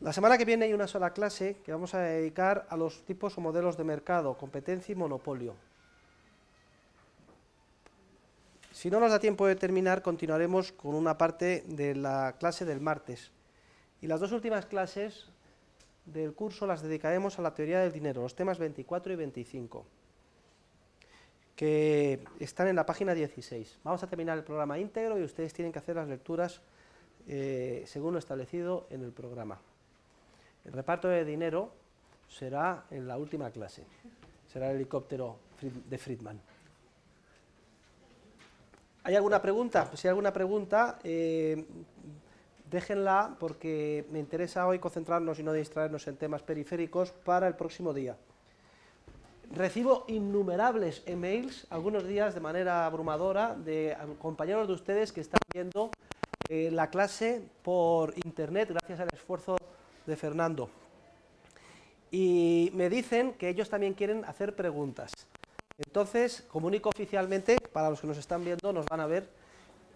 La semana que viene hay una sola clase que vamos a dedicar a los tipos o modelos de mercado, competencia y monopolio. Si no nos da tiempo de terminar, continuaremos con una parte de la clase del martes. Y las dos últimas clases del curso las dedicaremos a la teoría del dinero, los temas 24 y 25, que están en la página 16. Vamos a terminar el programa íntegro y ustedes tienen que hacer las lecturas eh, según lo establecido en el programa. El reparto de dinero será en la última clase, será el helicóptero de Friedman. ¿Hay alguna pregunta? si hay alguna pregunta, eh, déjenla porque me interesa hoy concentrarnos y no distraernos en temas periféricos para el próximo día. Recibo innumerables emails, algunos días de manera abrumadora, de compañeros de ustedes que están viendo eh, la clase por internet gracias al esfuerzo de Fernando. Y me dicen que ellos también quieren hacer preguntas. Entonces, comunico oficialmente, para los que nos están viendo, nos van a ver,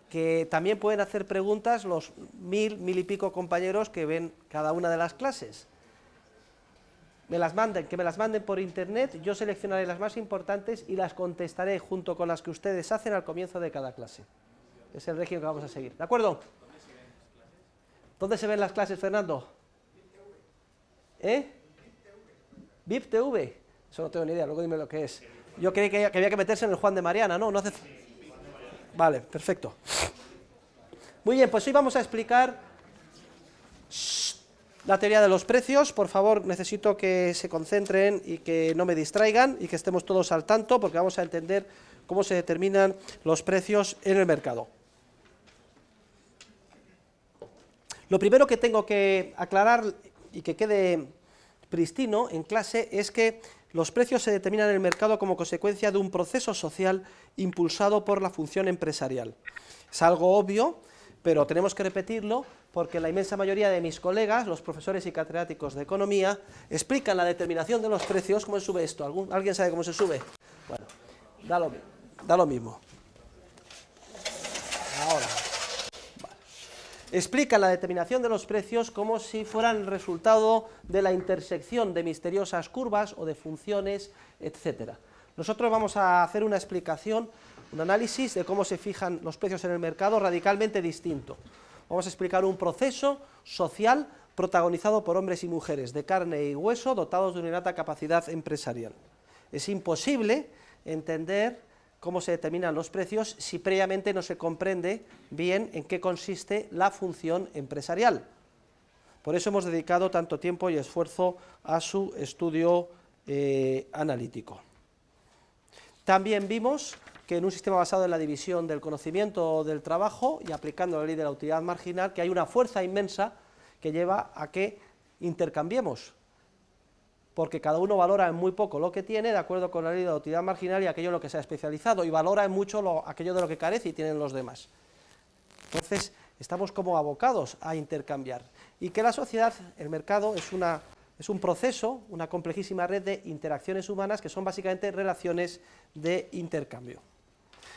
que también pueden hacer preguntas los mil, mil y pico compañeros que ven cada una de las clases. Me las manden, que me las manden por internet, yo seleccionaré las más importantes y las contestaré junto con las que ustedes hacen al comienzo de cada clase. Es el régimen que vamos a seguir. ¿De acuerdo? ¿Dónde se ven las clases, Fernando? ¿Eh? VIP TV. Eso no tengo ni idea, luego dime lo que es. Yo creí que, había que meterse en el Juan de Mariana, ¿no? no hace... Vale, perfecto. Muy bien, pues hoy vamos a explicar la teoría de los precios. Por favor, necesito que se concentren y que no me distraigan y que estemos todos al tanto porque vamos a entender cómo se determinan los precios en el mercado. Lo primero que tengo que aclarar y que quede pristino en clase es que los precios se determinan en el mercado como consecuencia de un proceso social impulsado por la función empresarial. Es algo obvio, pero tenemos que repetirlo porque la inmensa mayoría de mis colegas, los profesores y catedráticos de economía, explican la determinación de los precios, cómo se sube esto. ¿Alguien sabe cómo se sube? Bueno, da lo mismo. explica la determinación de los precios como si fueran el resultado de la intersección de misteriosas curvas o de funciones, etc. Nosotros vamos a hacer una explicación, un análisis de cómo se fijan los precios en el mercado radicalmente distinto. Vamos a explicar un proceso social protagonizado por hombres y mujeres de carne y hueso dotados de una gran capacidad empresarial. Es imposible entender cómo se determinan los precios si previamente no se comprende bien en qué consiste la función empresarial. Por eso hemos dedicado tanto tiempo y esfuerzo a su estudio eh, analítico. También vimos que en un sistema basado en la división del conocimiento del trabajo y aplicando la ley de la utilidad marginal, que hay una fuerza inmensa que lleva a que intercambiemos porque cada uno valora en muy poco lo que tiene, de acuerdo con la ley de la utilidad marginal y aquello en lo que se ha especializado, y valora en mucho aquello de lo que carece y tienen los demás. Entonces, estamos como abocados a intercambiar. Y que la sociedad, el mercado, es, una, es un proceso, una complejísima red de interacciones humanas que son básicamente relaciones de intercambio.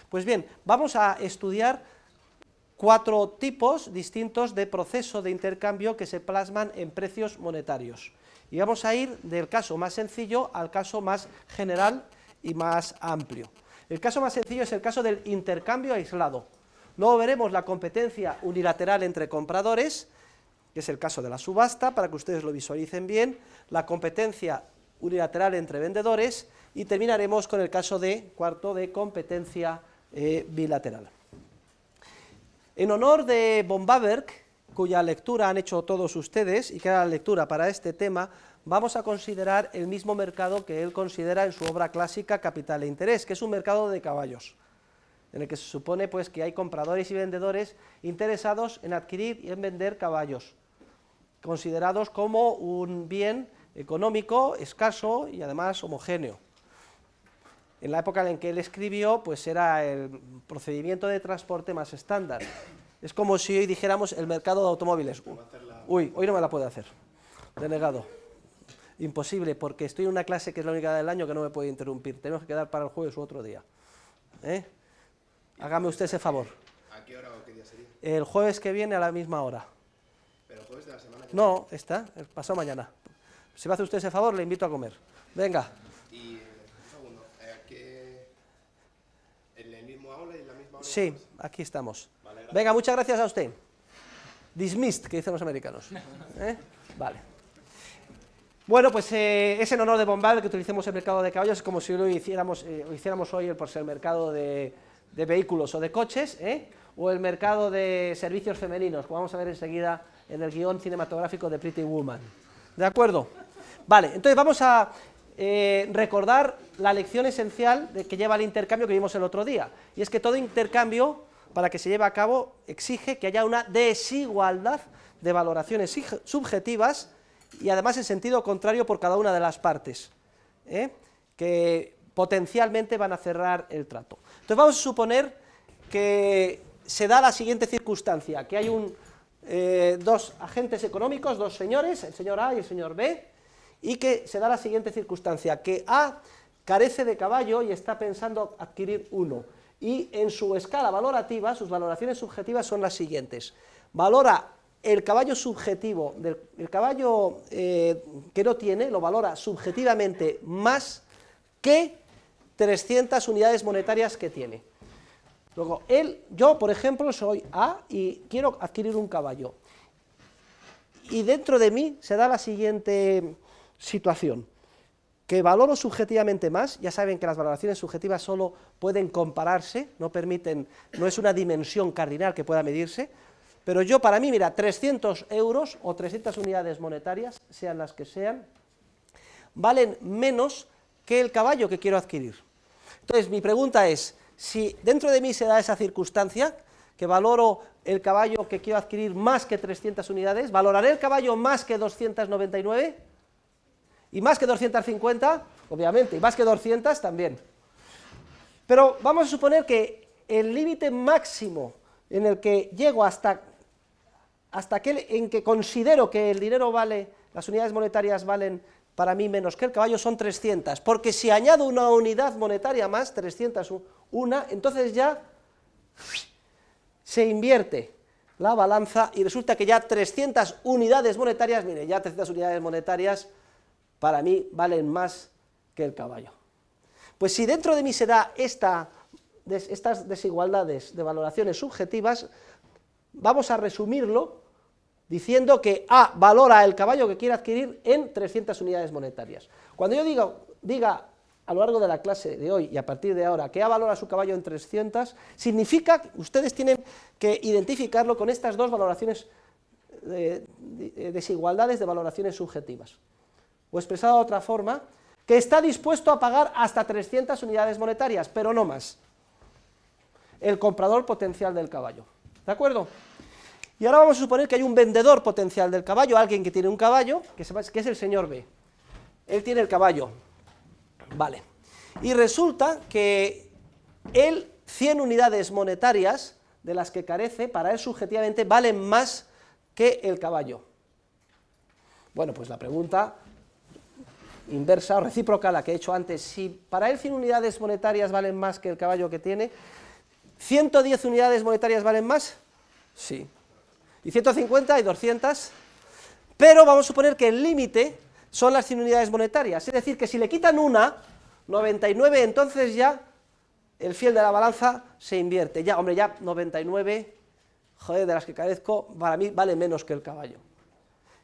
Pues bien, vamos a estudiar cuatro tipos distintos de proceso de intercambio que se plasman en precios monetarios. Y vamos a ir del caso más sencillo al caso más general y más amplio. El caso más sencillo es el caso del intercambio aislado. Luego veremos la competencia unilateral entre compradores, que es el caso de la subasta, para que ustedes lo visualicen bien, la competencia unilateral entre vendedores y terminaremos con el caso de cuarto de competencia eh, bilateral. En honor de Bombaberg, cuya lectura han hecho todos ustedes y que era la lectura para este tema, vamos a considerar el mismo mercado que él considera en su obra clásica Capital e Interés, que es un mercado de caballos, en el que se supone pues, que hay compradores y vendedores interesados en adquirir y en vender caballos, considerados como un bien económico, escaso y además homogéneo. En la época en que él escribió, pues era el procedimiento de transporte más estándar. Es como si hoy dijéramos el mercado de automóviles. Uy, hoy no me la puedo hacer. Denegado. Imposible, porque estoy en una clase que es la única del año que no me puede interrumpir. Tenemos que quedar para el jueves u otro día. ¿Eh? Hágame usted ese favor. ¿A qué hora o qué día sería? El jueves que viene a la misma hora. ¿Pero jueves de la semana que No, está, está, pasado mañana. Si me hace usted ese favor, le invito a comer. Venga. Y eh, un segundo, eh, ¿en el mismo aula y la misma hora? Sí, aquí estamos. Venga, muchas gracias a usted. Dismissed, que dicen los americanos. ¿Eh? Vale. Bueno, pues eh, es en honor de Bombard que utilicemos el mercado de caballos, como si lo hiciéramos, eh, hoy el, ser el mercado de, vehículos o de coches, o el mercado de servicios femeninos, como vamos a ver enseguida en el guión cinematográfico de Pretty Woman. ¿De acuerdo? Vale, entonces vamos a recordar la lección esencial que lleva el intercambio que vimos el otro día. Y es que todo intercambio para que se lleve a cabo exige que haya una desigualdad de valoraciones subjetivas y además en sentido contrario por cada una de las partes, ¿eh? que potencialmente van a cerrar el trato. Entonces vamos a suponer que se da la siguiente circunstancia, que hay eh, dos agentes económicos, dos señores, el señor A y el señor B, y que se da la siguiente circunstancia, que A carece de caballo y está pensando adquirir uno y en su escala valorativa, sus valoraciones subjetivas son las siguientes. Valora el caballo subjetivo, el caballo eh, que no tiene, lo valora subjetivamente más que 300 unidades monetarias que tiene. Luego, él, yo, por ejemplo, soy A y quiero adquirir un caballo. Y dentro de mí se da la siguiente situación que valoro subjetivamente más, ya saben que las valoraciones subjetivas solo pueden compararse, no permiten, no es una dimensión cardinal que pueda medirse, pero yo para mí, mira, 300 euros o 300 unidades monetarias, sean las que sean, valen menos que el caballo que quiero adquirir. Entonces, mi pregunta es, si dentro de mí se da esa circunstancia, que valoro el caballo que quiero adquirir más que 300 unidades, ¿valoraré el caballo más que 299? Y más que 250, obviamente, y más que 200 también. Pero vamos a suponer que el límite máximo en el que llego hasta, hasta aquel en que considero que el dinero vale, las unidades monetarias valen para mí menos que el caballo son 300, porque si añado una unidad monetaria más, 300 una, entonces ya se invierte la balanza y resulta que ya 300 unidades monetarias, mire, ya 300 unidades monetarias para mí valen más que el caballo. Pues si dentro de mí se da estas desigualdades de valoraciones subjetivas, vamos a resumirlo diciendo que A valora el caballo que quiere adquirir en 300 unidades monetarias. Cuando yo diga a lo largo de la clase de hoy y a partir de ahora que A valora su caballo en 300, significa que ustedes tienen que identificarlo con estas dos valoraciones, desigualdades de valoraciones subjetivas o expresado de otra forma, que está dispuesto a pagar hasta 300 unidades monetarias, pero no más. El comprador potencial del caballo. ¿De acuerdo? Y ahora vamos a suponer que hay un vendedor potencial del caballo, alguien que tiene un caballo, que, que es el señor B. Él tiene el caballo. Vale. Y resulta que él, 100 unidades monetarias de las que carece, para él subjetivamente valen más que el caballo. Bueno, pues la pregunta inversa o recíproca, la que he hecho antes, si para él 100 unidades monetarias valen más que el caballo que tiene, ¿110 unidades monetarias valen más? Sí. ¿Y 150 y 200? Pero vamos a suponer que el límite son las 100 unidades monetarias. Es decir, que si le quitan una, 99, entonces ya el fiel de la balanza se invierte. Ya, hombre, ya 99, joder, de las que carezco, para mí vale menos que el caballo.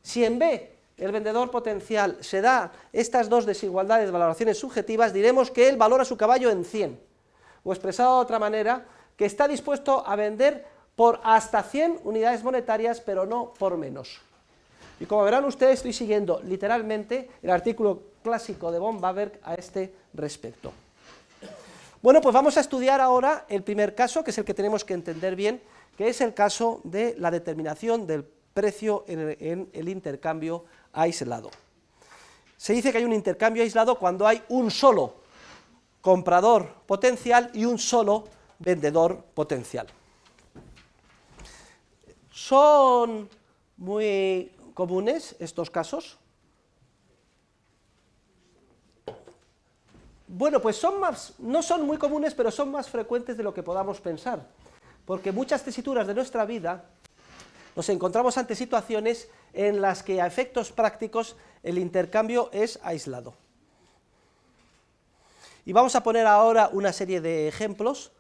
Si en B el vendedor potencial se da estas dos desigualdades, valoraciones subjetivas, diremos que él valora su caballo en 100. O expresado de otra manera, que está dispuesto a vender por hasta 100 unidades monetarias, pero no por menos. Y como verán ustedes, estoy siguiendo literalmente el artículo clásico de von Baberg a este respecto. Bueno, pues vamos a estudiar ahora el primer caso, que es el que tenemos que entender bien, que es el caso de la determinación del precio en el intercambio aislado. Se dice que hay un intercambio aislado cuando hay un solo comprador potencial y un solo vendedor potencial. ¿Son muy comunes estos casos? Bueno, pues son más, no son muy comunes, pero son más frecuentes de lo que podamos pensar, porque muchas tesituras de nuestra vida nos encontramos ante situaciones en las que a efectos prácticos el intercambio es aislado. Y vamos a poner ahora una serie de ejemplos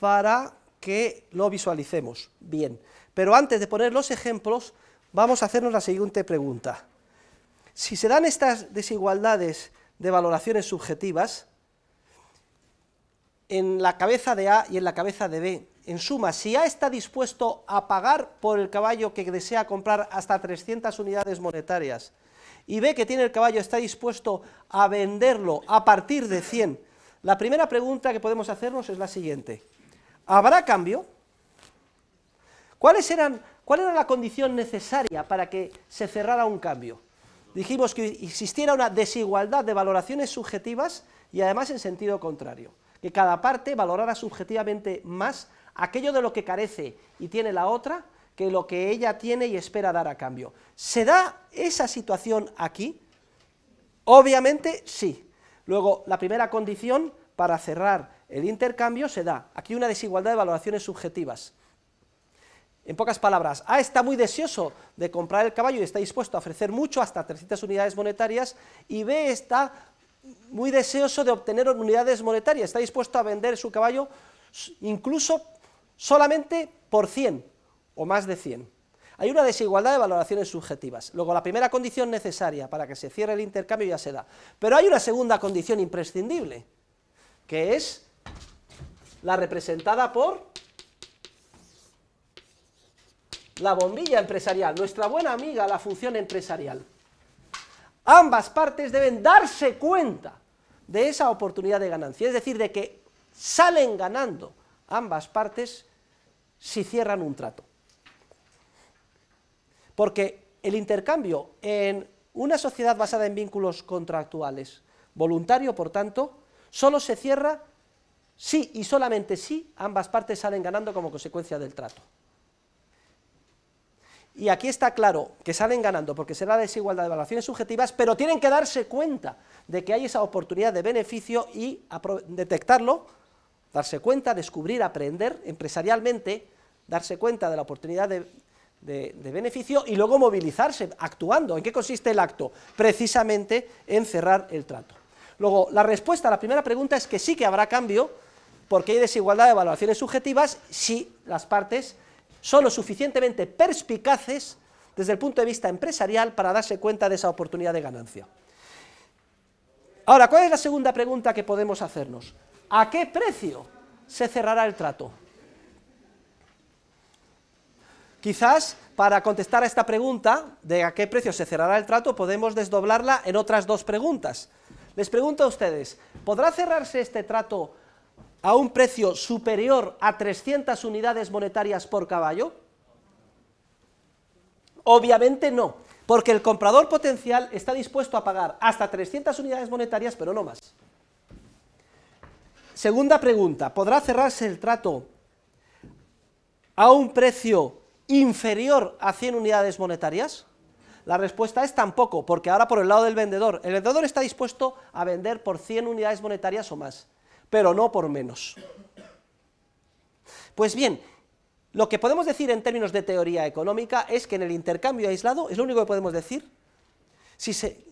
para que lo visualicemos bien. Pero antes de poner los ejemplos, vamos a hacernos la siguiente pregunta. Si se dan estas desigualdades de valoraciones subjetivas, en la cabeza de A y en la cabeza de B, en suma, si A está dispuesto a pagar por el caballo que desea comprar hasta 300 unidades monetarias y B que tiene el caballo está dispuesto a venderlo a partir de 100, la primera pregunta que podemos hacernos es la siguiente. ¿Habrá cambio? ¿Cuáles eran, ¿Cuál era la condición necesaria para que se cerrara un cambio? Dijimos que existiera una desigualdad de valoraciones subjetivas y además en sentido contrario, que cada parte valorara subjetivamente más aquello de lo que carece y tiene la otra que lo que ella tiene y espera dar a cambio. ¿Se da esa situación aquí? Obviamente sí. Luego, la primera condición para cerrar el intercambio se da. Aquí una desigualdad de valoraciones subjetivas. En pocas palabras, A ah, está muy deseoso de comprar el caballo y está dispuesto a ofrecer mucho, hasta 300 unidades monetarias, y B está muy deseoso de obtener unidades monetarias, está dispuesto a vender su caballo incluso solamente por 100 o más de 100. Hay una desigualdad de valoraciones subjetivas. Luego, la primera condición necesaria para que se cierre el intercambio ya se da. Pero hay una segunda condición imprescindible, que es la representada por la bombilla empresarial, nuestra buena amiga, la función empresarial. Ambas partes deben darse cuenta de esa oportunidad de ganancia, es decir, de que salen ganando ambas partes si cierran un trato. Porque el intercambio en una sociedad basada en vínculos contractuales, voluntario, por tanto, solo se cierra si y solamente si ambas partes salen ganando como consecuencia del trato. Y aquí está claro que salen ganando porque será desigualdad de evaluaciones subjetivas, pero tienen que darse cuenta de que hay esa oportunidad de beneficio y detectarlo darse cuenta, descubrir, aprender empresarialmente, darse cuenta de la oportunidad de, beneficio y luego movilizarse actuando. ¿En qué consiste el acto? Precisamente en cerrar el trato. Luego, la respuesta a la primera pregunta es que sí que habrá cambio porque hay desigualdad de evaluaciones subjetivas si las partes son lo suficientemente perspicaces desde el punto de vista empresarial para darse cuenta de esa oportunidad de ganancia. Ahora, ¿cuál es la segunda pregunta que podemos hacernos? ¿A qué precio se cerrará el trato? Quizás para contestar a esta pregunta de a qué precio se cerrará el trato podemos desdoblarla en otras dos preguntas. Les pregunto a ustedes, ¿podrá cerrarse este trato a un precio superior a 300 unidades monetarias por caballo? Obviamente no, porque el comprador potencial está dispuesto a pagar hasta 300 unidades monetarias, pero no más. Segunda pregunta, ¿podrá cerrarse el trato a un precio inferior a 100 unidades monetarias? La respuesta es tampoco, porque ahora por el lado del vendedor, el vendedor está dispuesto a vender por 100 unidades monetarias o más, pero no por menos. Pues bien, lo que podemos decir en términos de teoría económica es que en el intercambio aislado, es lo único que podemos decir, si se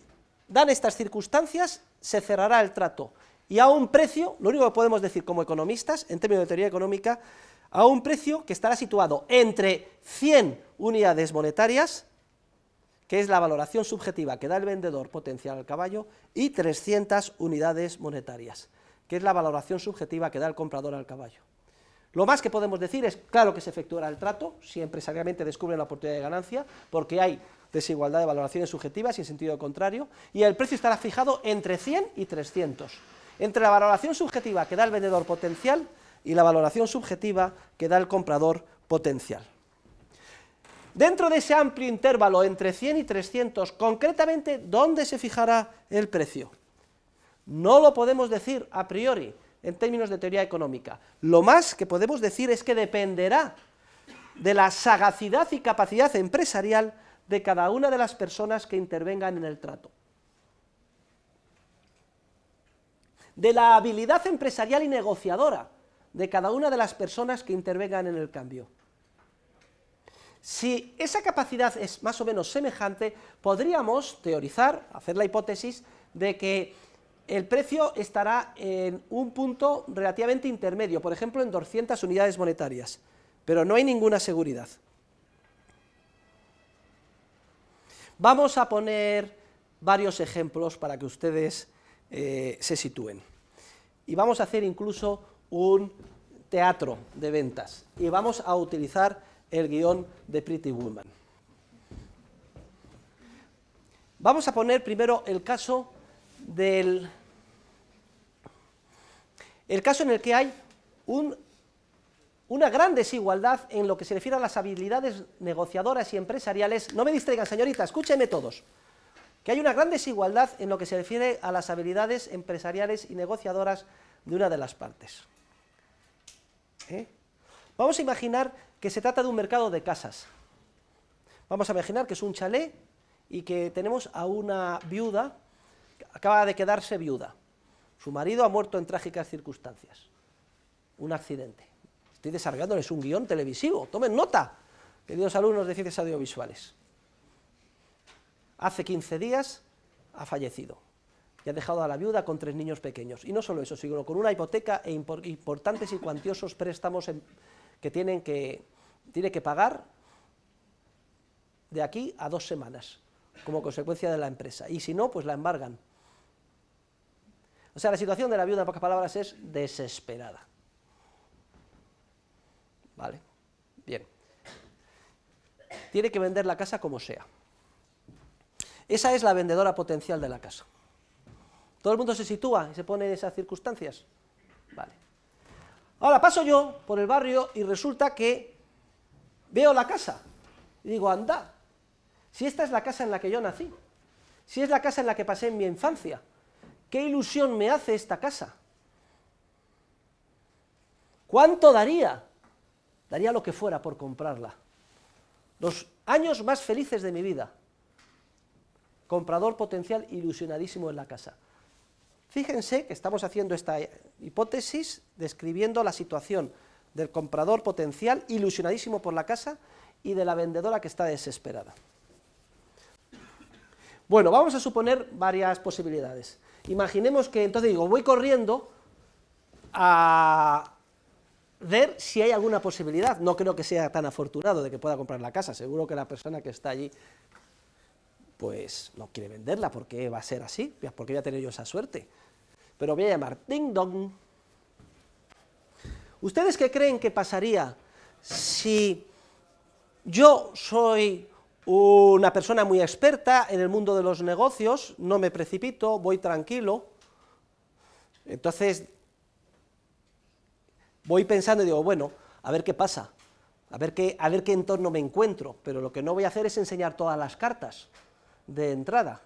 dan estas circunstancias, se cerrará el trato y a un precio, lo único que podemos decir como economistas, en términos de teoría económica, a un precio que estará situado entre 100 unidades monetarias, que es la valoración subjetiva que da el vendedor potencial al caballo, y 300 unidades monetarias, que es la valoración subjetiva que da el comprador al caballo. Lo más que podemos decir es, claro que se efectuará el trato, si empresarialmente descubren la oportunidad de ganancia, porque hay desigualdad de valoraciones subjetivas y en sentido contrario, y el precio estará fijado entre 100 y 300 entre la valoración subjetiva que da el vendedor potencial y la valoración subjetiva que da el comprador potencial. Dentro de ese amplio intervalo entre 100 y 300, concretamente, ¿dónde se fijará el precio? No lo podemos decir a priori en términos de teoría económica. Lo más que podemos decir es que dependerá de la sagacidad y capacidad empresarial de cada una de las personas que intervengan en el trato. de la habilidad empresarial y negociadora de cada una de las personas que intervengan en el cambio. Si esa capacidad es más o menos semejante, podríamos teorizar, hacer la hipótesis de que el precio estará en un punto relativamente intermedio, por ejemplo en 200 unidades monetarias, pero no hay ninguna seguridad. Vamos a poner varios ejemplos para que ustedes eh, se sitúen. Y vamos a hacer incluso un teatro de ventas y vamos a utilizar el guión de Pretty Woman. Vamos a poner primero el caso del... El caso en el que hay una gran desigualdad en lo que se refiere a las habilidades negociadoras y empresariales. No me distraigan, señorita, escúcheme todos que hay una gran desigualdad en lo que se refiere a las habilidades empresariales y negociadoras de una de las partes. ¿Eh? Vamos a imaginar que se trata de un mercado de casas. Vamos a imaginar que es un chalet y que tenemos a una viuda, que acaba de quedarse viuda. Su marido ha muerto en trágicas circunstancias. Un accidente. Estoy desarrollándoles un guión televisivo. Tomen nota, queridos alumnos de ciencias audiovisuales hace 15 días ha fallecido y ha dejado a la viuda con tres niños pequeños. Y no solo eso, sino con una hipoteca e importantes y cuantiosos préstamos que, que tiene que pagar de aquí a dos semanas, como consecuencia de la empresa. Y si no, pues la embargan. O sea, la situación de la viuda, en pocas palabras, es desesperada. ¿Vale? Bien. Tiene que vender la casa como sea. Esa es la vendedora potencial de la casa. Todo el mundo se sitúa y se pone en esas circunstancias. Vale. Ahora paso yo por el barrio y resulta que veo la casa. Y digo, anda, si esta es la casa en la que yo nací, si es la casa en la que pasé en mi infancia, ¿qué ilusión me hace esta casa? ¿Cuánto daría? Daría lo que fuera por comprarla. Los años más felices de mi vida comprador potencial ilusionadísimo en la casa. Fíjense que estamos haciendo esta hipótesis describiendo la situación del comprador potencial ilusionadísimo por la casa y de la vendedora que está desesperada. Bueno, vamos a suponer varias posibilidades. Imaginemos que entonces digo, voy corriendo a ver si hay alguna posibilidad. No creo que sea tan afortunado de que pueda comprar la casa, seguro que la persona que está allí pues no quiere venderla, porque va a ser así? porque qué voy a tener yo esa suerte? Pero voy a llamar ding dong. ¿Ustedes qué creen que pasaría si yo soy una persona muy experta en el mundo de los negocios, no me precipito, voy tranquilo, entonces voy pensando y digo, bueno, a ver qué pasa, a ver qué, a ver qué entorno me encuentro, pero lo que no voy a hacer es enseñar todas las cartas, de entrada,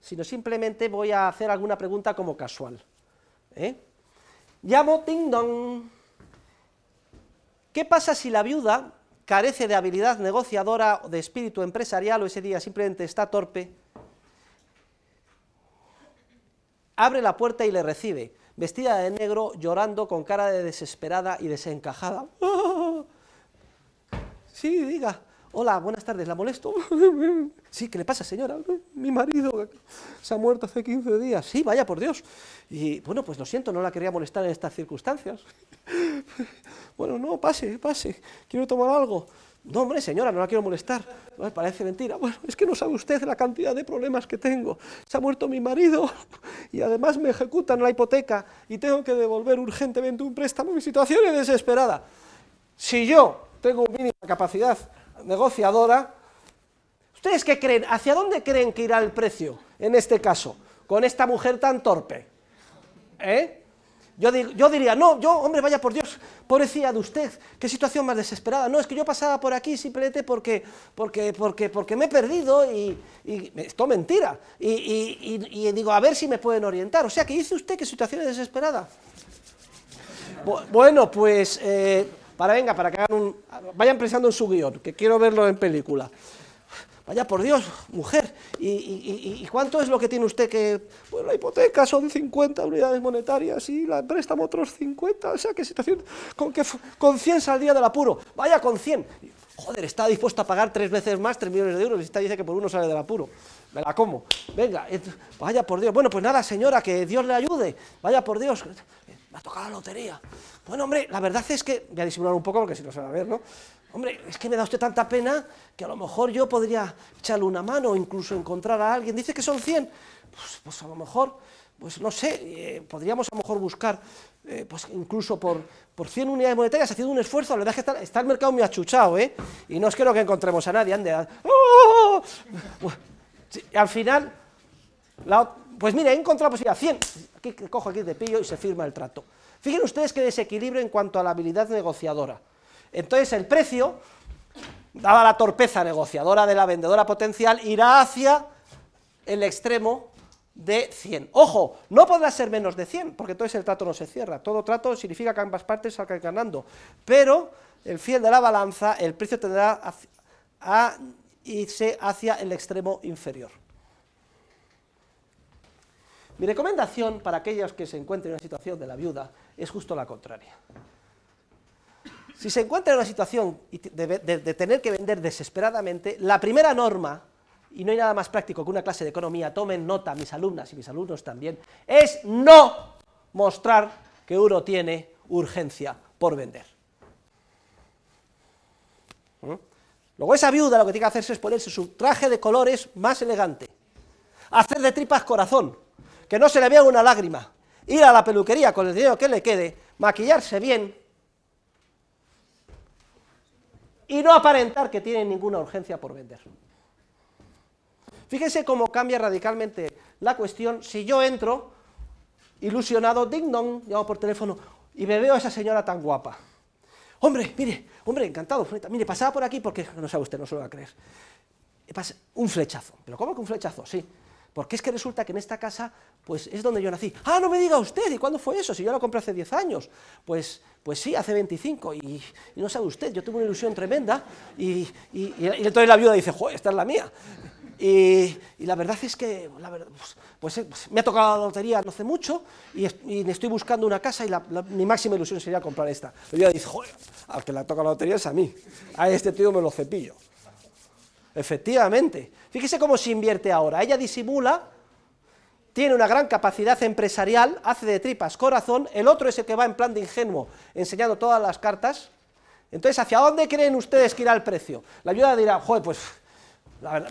sino simplemente voy a hacer alguna pregunta como casual. ¿eh? Llamo Ting Dong. ¿Qué pasa si la viuda carece de habilidad negociadora o de espíritu empresarial o ese día simplemente está torpe? Abre la puerta y le recibe, vestida de negro, llorando con cara de desesperada y desencajada. Sí, diga. Hola, buenas tardes, ¿la molesto? sí, ¿qué le pasa, señora? Mi marido se ha muerto hace 15 días. Sí, vaya, por Dios. Y bueno, pues lo siento, no la quería molestar en estas circunstancias. bueno, no, pase, pase, quiero tomar algo. No, hombre, señora, no la quiero molestar. parece mentira. Bueno, es que no sabe usted la cantidad de problemas que tengo. Se ha muerto mi marido y además me ejecutan la hipoteca y tengo que devolver urgentemente un préstamo. Mi situación es desesperada. Si yo tengo mínima capacidad negociadora, ¿ustedes qué creen? ¿Hacia dónde creen que irá el precio en este caso? Con esta mujer tan torpe. ¿Eh? Yo, yo, diría, no, yo, hombre, vaya por Dios, pobrecía de usted, qué situación más desesperada. No, es que yo pasaba por aquí simplemente porque, porque, porque, porque me he perdido y, esto mentira. Y, digo, a ver si me pueden orientar. O sea, ¿qué dice usted? ¿Qué situación es desesperada? Bueno, pues eh, para, venga, para que hagan un... Vayan pensando en su guión, que quiero verlo en película. Vaya por Dios, mujer, ¿y, cuánto es lo que tiene usted que...? Pues la hipoteca son 50 unidades monetarias y la préstamo otros 50, o sea, qué situación... Con, 100 saldría del apuro, vaya con 100. Joder, está dispuesto a pagar tres veces más, tres millones de euros, y esta dice que por uno sale del apuro. Me la como. Venga, eh, vaya por Dios. Bueno, pues nada, señora, que Dios le ayude. Vaya por Dios, me ha tocado la lotería. Bueno, hombre, la verdad es que, voy a disimular un poco porque si no se va a ver, ¿no? Hombre, es que me da usted tanta pena que a lo mejor yo podría echarle una mano o incluso encontrar a alguien. Dice que son 100. Pues, pues, a lo mejor, pues no sé, eh, podríamos a lo mejor buscar, eh, pues incluso por, por 100 unidades monetarias, haciendo un esfuerzo. La verdad es que está, el mercado muy achuchado, ¿eh? Y no es que no que encontremos a nadie, ¡Oh! al final, pues mira, he encontrado, pues mira, 100. Aquí, cojo aquí, de pillo y se firma el trato. Fíjense ustedes qué desequilibrio en cuanto a la habilidad negociadora. Entonces el precio, dada la torpeza negociadora de la vendedora potencial, irá hacia el extremo de 100. Ojo, no podrá ser menos de 100, porque entonces el trato no se cierra. Todo trato significa que ambas partes salgan ganando. Pero el fiel de la balanza, el precio tendrá a irse hacia el extremo inferior. Mi recomendación para aquellos que se encuentren en una situación de la viuda es justo la contraria. Si se encuentra en una situación de, tener que vender desesperadamente, la primera norma, y no hay nada más práctico que una clase de economía, tomen nota mis alumnas y mis alumnos también, es no mostrar que uno tiene urgencia por vender. ¿Mm? Luego esa viuda lo que tiene que hacerse es ponerse su traje de colores más elegante, hacer de tripas corazón, que no se le vea una lágrima, ir a la peluquería con el dinero que le quede, maquillarse bien y no aparentar que tiene ninguna urgencia por vender. Fíjese cómo cambia radicalmente la cuestión si yo entro ilusionado, ding dong, llamo por teléfono y me veo a esa señora tan guapa. Hombre, mire, hombre, encantado, Mire, pasaba por aquí porque, no sabe usted, no se lo va a creer. Un flechazo. ¿Pero cómo que un flechazo? Sí. Porque es que resulta que en esta casa pues es donde yo nací. Ah, no me diga usted, ¿y cuándo fue eso? Si yo la compré hace 10 años. Pues, pues sí, hace 25. Y, no sabe usted, yo tengo una ilusión tremenda y, y, entonces la viuda dice, joder, esta es la mía. Y, la verdad es que la pues, pues, pues, me ha tocado la lotería no hace mucho y, estoy buscando una casa y la, mi máxima ilusión sería comprar esta. Y viuda dice, joder, al que la toca la lotería es a mí. A este tío me lo cepillo. Efectivamente. Fíjese cómo se invierte ahora. Ella disimula, tiene una gran capacidad empresarial, hace de tripas corazón, el otro es el que va en plan de ingenuo, enseñando todas las cartas. Entonces, ¿hacia dónde creen ustedes que irá el precio? La ayuda dirá, joder, pues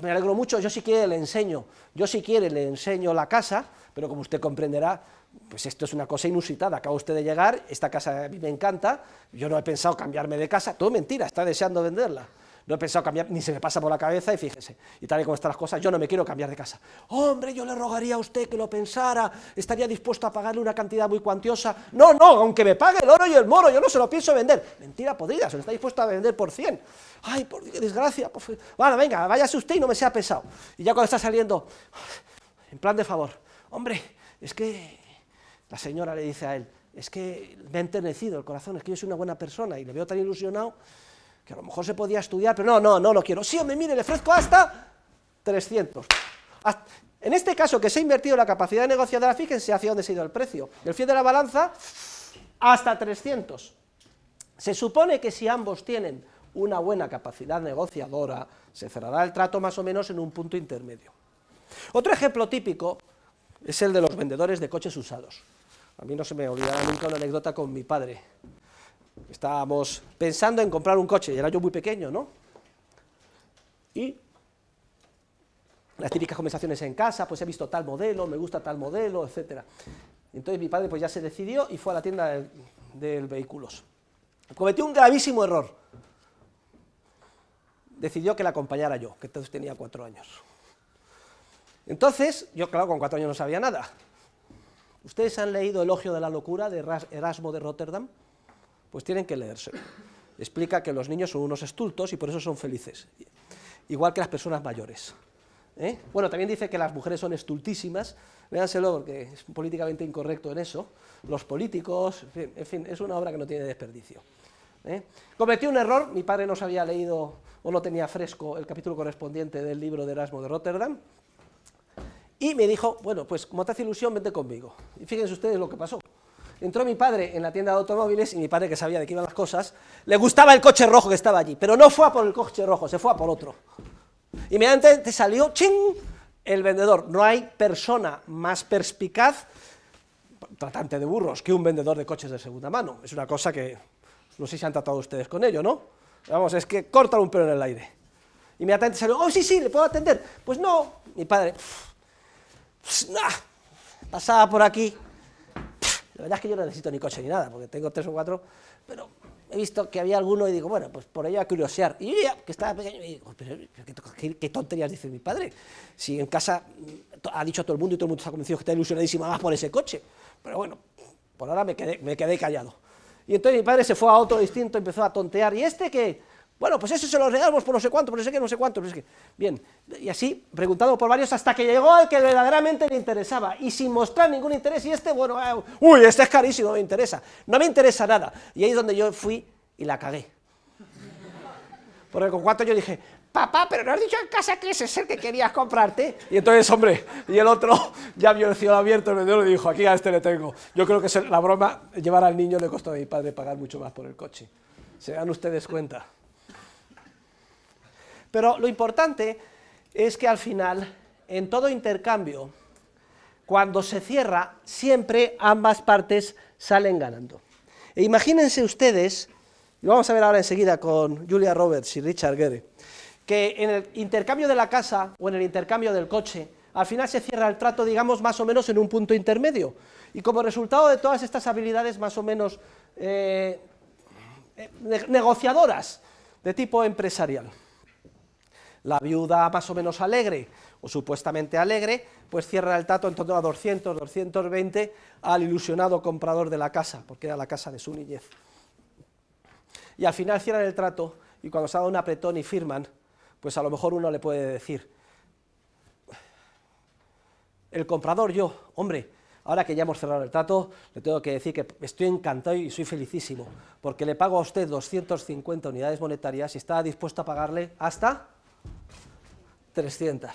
me alegro mucho, yo si quiere le enseño, yo si quiere le enseño la casa, pero como usted comprenderá, pues esto es una cosa inusitada, acaba usted de llegar, esta casa a mí me encanta, yo no he pensado cambiarme de casa, todo mentira, está deseando venderla no he pensado cambiar, ni se me pasa por la cabeza, y fíjese, y tal y como están las cosas, yo no me quiero cambiar de casa. Hombre, yo le rogaría a usted que lo pensara, estaría dispuesto a pagarle una cantidad muy cuantiosa. No, no, aunque me pague el oro y el moro, yo no se lo pienso vender. Mentira podrida, se lo está dispuesto a vender por 100. Ay, por qué desgracia. Bueno, venga, váyase usted y no me sea pesado. Y ya cuando está saliendo, en plan de favor, hombre, es que la señora le dice a él, es que me ha enternecido el corazón, es que yo soy una buena persona y le veo tan ilusionado que a lo mejor se podía estudiar, pero no, no, no lo quiero. Sí, hombre, mire, le ofrezco hasta 300. En este caso que se ha invertido la capacidad negociadora, fíjense hacia dónde se ha ido el precio. El fiel de la balanza, hasta 300. Se supone que si ambos tienen una buena capacidad negociadora, se cerrará el trato más o menos en un punto intermedio. Otro ejemplo típico es el de los vendedores de coches usados. A mí no se me olvidará nunca una anécdota con mi padre. Estábamos pensando en comprar un coche, era yo muy pequeño, ¿no? Y las típicas conversaciones en casa, pues he visto tal modelo, me gusta tal modelo, etc. Entonces mi padre pues ya se decidió y fue a la tienda de, vehículos. Cometió un gravísimo error. Decidió que la acompañara yo, que entonces tenía cuatro años. Entonces, yo claro, con cuatro años no sabía nada. ¿Ustedes han leído Elogio de la Locura de Erasmo de Rotterdam? Pues tienen que leerse, Explica que los niños son unos estultos y por eso son felices, igual que las personas mayores. ¿eh? Bueno, también dice que las mujeres son estultísimas, véanselo porque es políticamente incorrecto en eso, los políticos, en fin, es una obra que no tiene desperdicio. Cometió ¿eh? Cometí un error, mi padre no se había leído o no tenía fresco el capítulo correspondiente del libro de Erasmo de Rotterdam, y me dijo, bueno, pues como te hace ilusión, vente conmigo. Y fíjense ustedes lo que pasó. Entró mi padre en la tienda de automóviles y mi padre, que sabía de qué iban las cosas, le gustaba el coche rojo que estaba allí, pero no fue a por el coche rojo, se fue a por otro. Y salió, ¡ching!, el vendedor. No hay persona más perspicaz, tratante de burros, que un vendedor de coches de segunda mano. Es una cosa que no sé si han tratado ustedes con ello, ¿no? Vamos, es que cortan un pelo en el aire. Y inmediatamente salió, oh, sí, sí, le puedo atender. Pues no, mi padre, pasaba por aquí, la verdad es que yo no necesito ni coche ni nada, porque tengo tres o cuatro, pero he visto que había alguno y digo, bueno, pues por ello a curiosear. Y yo ya, que estaba pequeño, y digo, pero ¿qué, tonterías dice mi padre. Si en casa mm, ha dicho a todo el mundo y todo el mundo está convencido que está ilusionadísima más por ese coche. Pero bueno, por ahora me quedé, me quedé callado. Y entonces mi padre se fue a otro distinto, empezó a tontear. ¿Y este que... Bueno, pues eso se lo regalamos por no sé cuánto, por no sé qué, no sé cuánto. no sé Bien, y así, preguntado por varios, hasta que llegó al que verdaderamente le interesaba, y sin mostrar ningún interés, y este, bueno, ah, uy, este es carísimo, no me interesa, no me interesa nada. Y ahí es donde yo fui y la cagué. Porque con cuánto yo dije, papá, pero no has dicho en casa que ese es el que querías comprarte. Y entonces, hombre, y el otro ya vio el cielo abierto, el vendedor le dijo, aquí a este le tengo. Yo creo que la broma, llevar al niño le costó a mi padre pagar mucho más por el coche. Se dan ustedes cuenta. Pero lo importante es que al final, en todo intercambio, cuando se cierra, siempre ambas partes salen ganando. E imagínense ustedes, y vamos a ver ahora enseguida con Julia Roberts y Richard Gere, que en el intercambio de la casa o en el intercambio del coche, al final se cierra el trato, digamos, más o menos en un punto intermedio. Y como resultado de todas estas habilidades más o menos eh, eh, negociadoras de tipo empresarial. La viuda más o menos alegre, o supuestamente alegre, pues cierra el trato en torno a 200, 220 al ilusionado comprador de la casa, porque era la casa de su niñez. Y al final cierran el trato y cuando se da un apretón y firman, pues a lo mejor uno le puede decir, el comprador yo, hombre, ahora que ya hemos cerrado el trato, le tengo que decir que estoy encantado y soy felicísimo, porque le pago a usted 250 unidades monetarias y está dispuesto a pagarle hasta 300.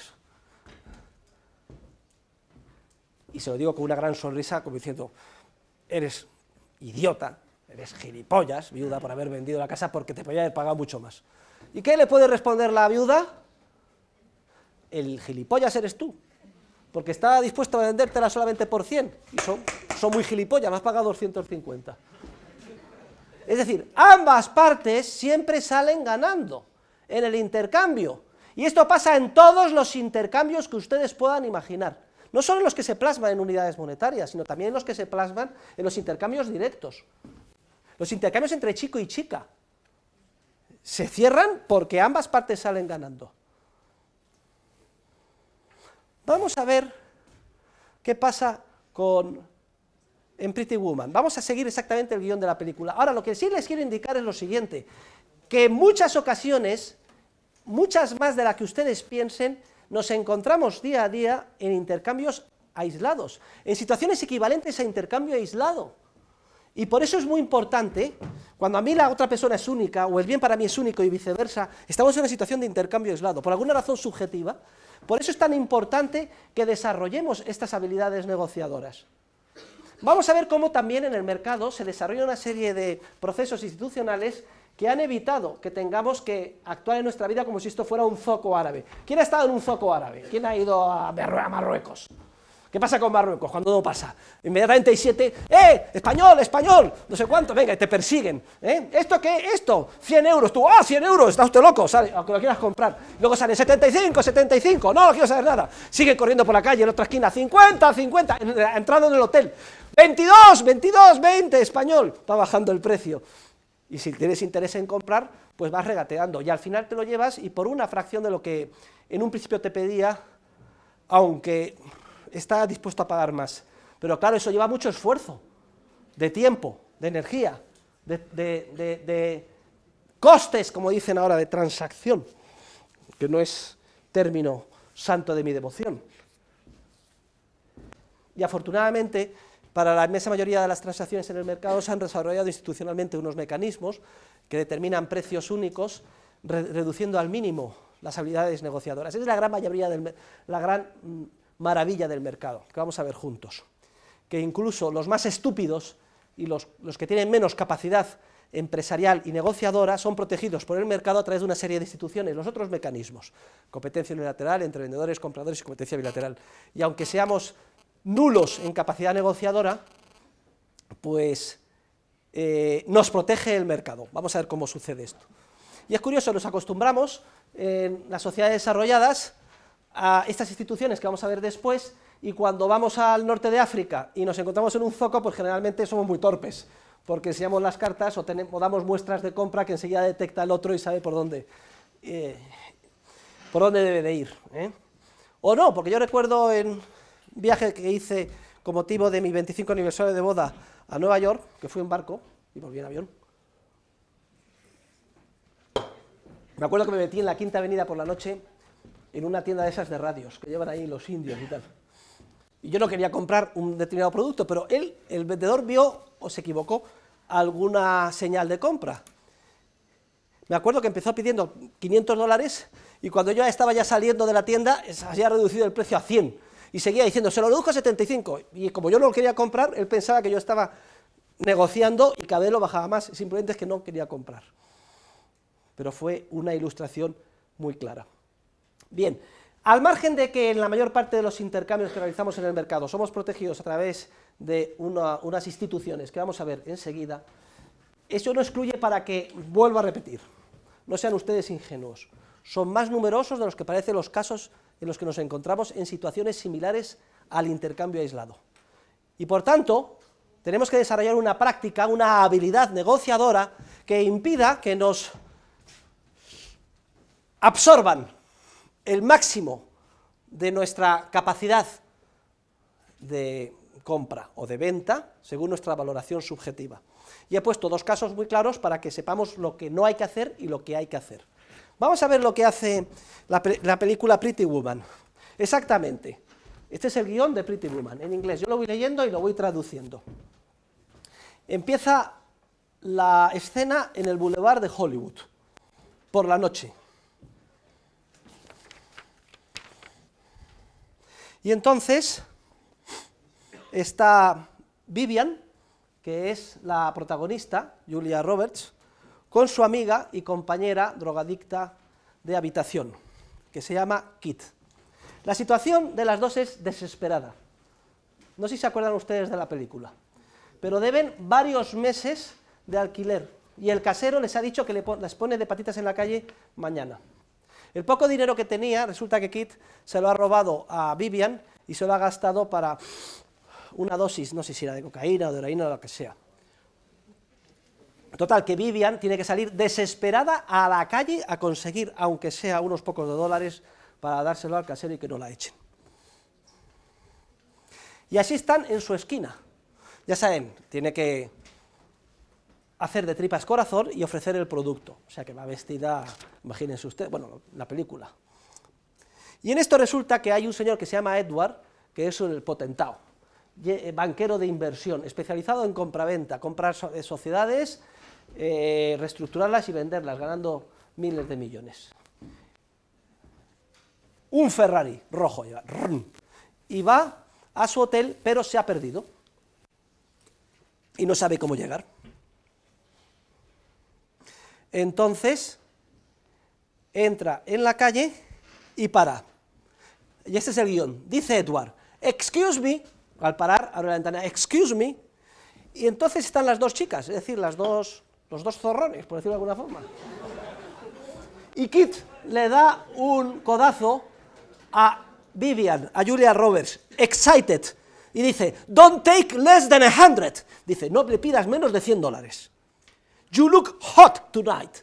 Y se lo digo con una gran sonrisa, como diciendo, eres idiota, eres gilipollas, viuda, por haber vendido la casa porque te podía haber pagado mucho más. ¿Y qué le puede responder la viuda? El gilipollas eres tú, porque está dispuesto a vendértela solamente por 100. Y son, son muy gilipollas, me has pagado 250. Es decir, ambas partes siempre salen ganando en el intercambio. Y esto pasa en todos los intercambios que ustedes puedan imaginar. No solo en los que se plasman en unidades monetarias, sino también en los que se plasman en los intercambios directos. Los intercambios entre chico y chica se cierran porque ambas partes salen ganando. Vamos a ver qué pasa con en Pretty Woman. Vamos a seguir exactamente el guión de la película. Ahora, lo que sí les quiero indicar es lo siguiente que en muchas ocasiones, muchas más de las que ustedes piensen, nos encontramos día a día en intercambios aislados, en situaciones equivalentes a intercambio aislado. Y por eso es muy importante, cuando a mí la otra persona es única, o el bien para mí es único y viceversa, estamos en una situación de intercambio aislado, por alguna razón subjetiva, por eso es tan importante que desarrollemos estas habilidades negociadoras. Vamos a ver cómo también en el mercado se desarrolla una serie de procesos institucionales que han evitado que tengamos que actuar en nuestra vida como si esto fuera un zoco árabe. ¿Quién ha estado en un zoco árabe? ¿Quién ha ido a, Marruecos? ¿Qué pasa con Marruecos? Cuando no pasa. Inmediatamente hay siete, ¡eh! ¡Español! ¡Español! No sé cuánto, venga, y te persiguen. ¿eh? ¿Esto qué? ¿Esto? 100 euros. Tú, ¡ah! 100 euros, está usted loco, sale, aunque lo quieras comprar. Luego sale 75, 75, no, no quiero saber nada. sigue corriendo por la calle, en otra esquina, 50, 50, entrando en el hotel. 22, 22, 20, español. Está bajando el precio. Y si tienes interés en comprar, pues vas regateando. Y al final te lo llevas y por una fracción de lo que en un principio te pedía, aunque está dispuesto a pagar más. Pero claro, eso lleva mucho esfuerzo, de tiempo, de energía, de, de costes, como dicen ahora, de transacción, que no es término santo de mi devoción. Y afortunadamente para la inmensa mayoría de las transacciones en el mercado se han desarrollado institucionalmente unos mecanismos que determinan precios únicos, reduciendo al mínimo las habilidades negociadoras. Esa es la gran, la gran mm, maravilla del mercado, que vamos a ver juntos. Que incluso los más estúpidos y los, los que tienen menos capacidad empresarial y negociadora son protegidos por el mercado a través de una serie de instituciones, los otros mecanismos, competencia unilateral entre vendedores, compradores y competencia bilateral. Y aunque seamos nulos en capacidad negociadora, pues eh, nos protege el mercado. Vamos a ver cómo sucede esto. Y es curioso, nos acostumbramos en las sociedades desarrolladas a estas instituciones que vamos a ver después, y cuando vamos al norte de África y nos encontramos en un zoco, pues generalmente somos muy torpes, porque enseñamos las cartas o, damos muestras de compra que enseguida detecta el otro y sabe por dónde, eh, por dónde debe de ir. ¿eh? O no, porque yo recuerdo en, viaje que hice con motivo de mi 25 aniversario de boda a Nueva York, que fui en barco y volví en avión. Me acuerdo que me metí en la Quinta Avenida por la noche en una tienda de esas de radios que llevan ahí los indios y tal. Y yo no quería comprar un determinado producto, pero él, el vendedor, vio o se equivocó alguna señal de compra. Me acuerdo que empezó pidiendo 500 dólares y cuando yo estaba ya saliendo de la tienda, se había reducido el precio a 100. Y seguía diciendo, se lo redujo a 75. Y como yo no lo quería comprar, él pensaba que yo estaba negociando y cada vez lo bajaba más. Simplemente es que no quería comprar. Pero fue una ilustración muy clara. Bien, al margen de que en la mayor parte de los intercambios que realizamos en el mercado somos protegidos a través de unas instituciones que vamos a ver enseguida, eso no excluye para que, vuelva a repetir, no sean ustedes ingenuos, son más numerosos de los que parecen los casos en los que nos encontramos en situaciones similares al intercambio aislado. Y por tanto, tenemos que desarrollar una práctica, una habilidad negociadora que impida que nos absorban el máximo de nuestra capacidad de compra o de venta según nuestra valoración subjetiva. Y he puesto dos casos muy claros para que sepamos lo que no hay que hacer y lo que hay que hacer. Vamos a ver lo que hace la, película Pretty Woman. Exactamente. Este es el guión de Pretty Woman en inglés. Yo lo voy leyendo y lo voy traduciendo. Empieza la escena en el Boulevard de Hollywood, por la noche. Y entonces está Vivian, que es la protagonista, Julia Roberts, con su amiga y compañera drogadicta de habitación, que se llama Kit. La situación de las dos es desesperada. No sé si se acuerdan ustedes de la película, pero deben varios meses de alquiler y el casero les ha dicho que les pone de patitas en la calle mañana. El poco dinero que tenía, resulta que Kit se lo ha robado a Vivian y se lo ha gastado para una dosis, no sé si era de cocaína o de heroína o lo que sea. Total, que Vivian tiene que salir desesperada a la calle a conseguir, aunque sea unos pocos de dólares, para dárselo al casero y que no la echen. Y así están en su esquina. Ya saben, tiene que hacer de tripas corazón y ofrecer el producto. O sea que va vestida, imagínense usted, bueno, la película. Y en esto resulta que hay un señor que se llama Edward, que es el potentado, eh, banquero de inversión, especializado en compraventa, comprar eh, sociedades eh, reestructurarlas y venderlas, ganando miles de millones. Un Ferrari rojo y va a su hotel, pero se ha perdido y no sabe cómo llegar. Entonces, entra en la calle y para. Y este es el guión. Dice Edward, excuse me, al parar, abre la ventana, excuse me. Y entonces están las dos chicas, es decir, las dos los dos zorrones, por decirlo de alguna forma. Y Kit le da un codazo a Vivian, a Julia Roberts, excited, y dice, don't take less than a hundred. Dice, no le pidas menos de 100 dólares. You look hot tonight.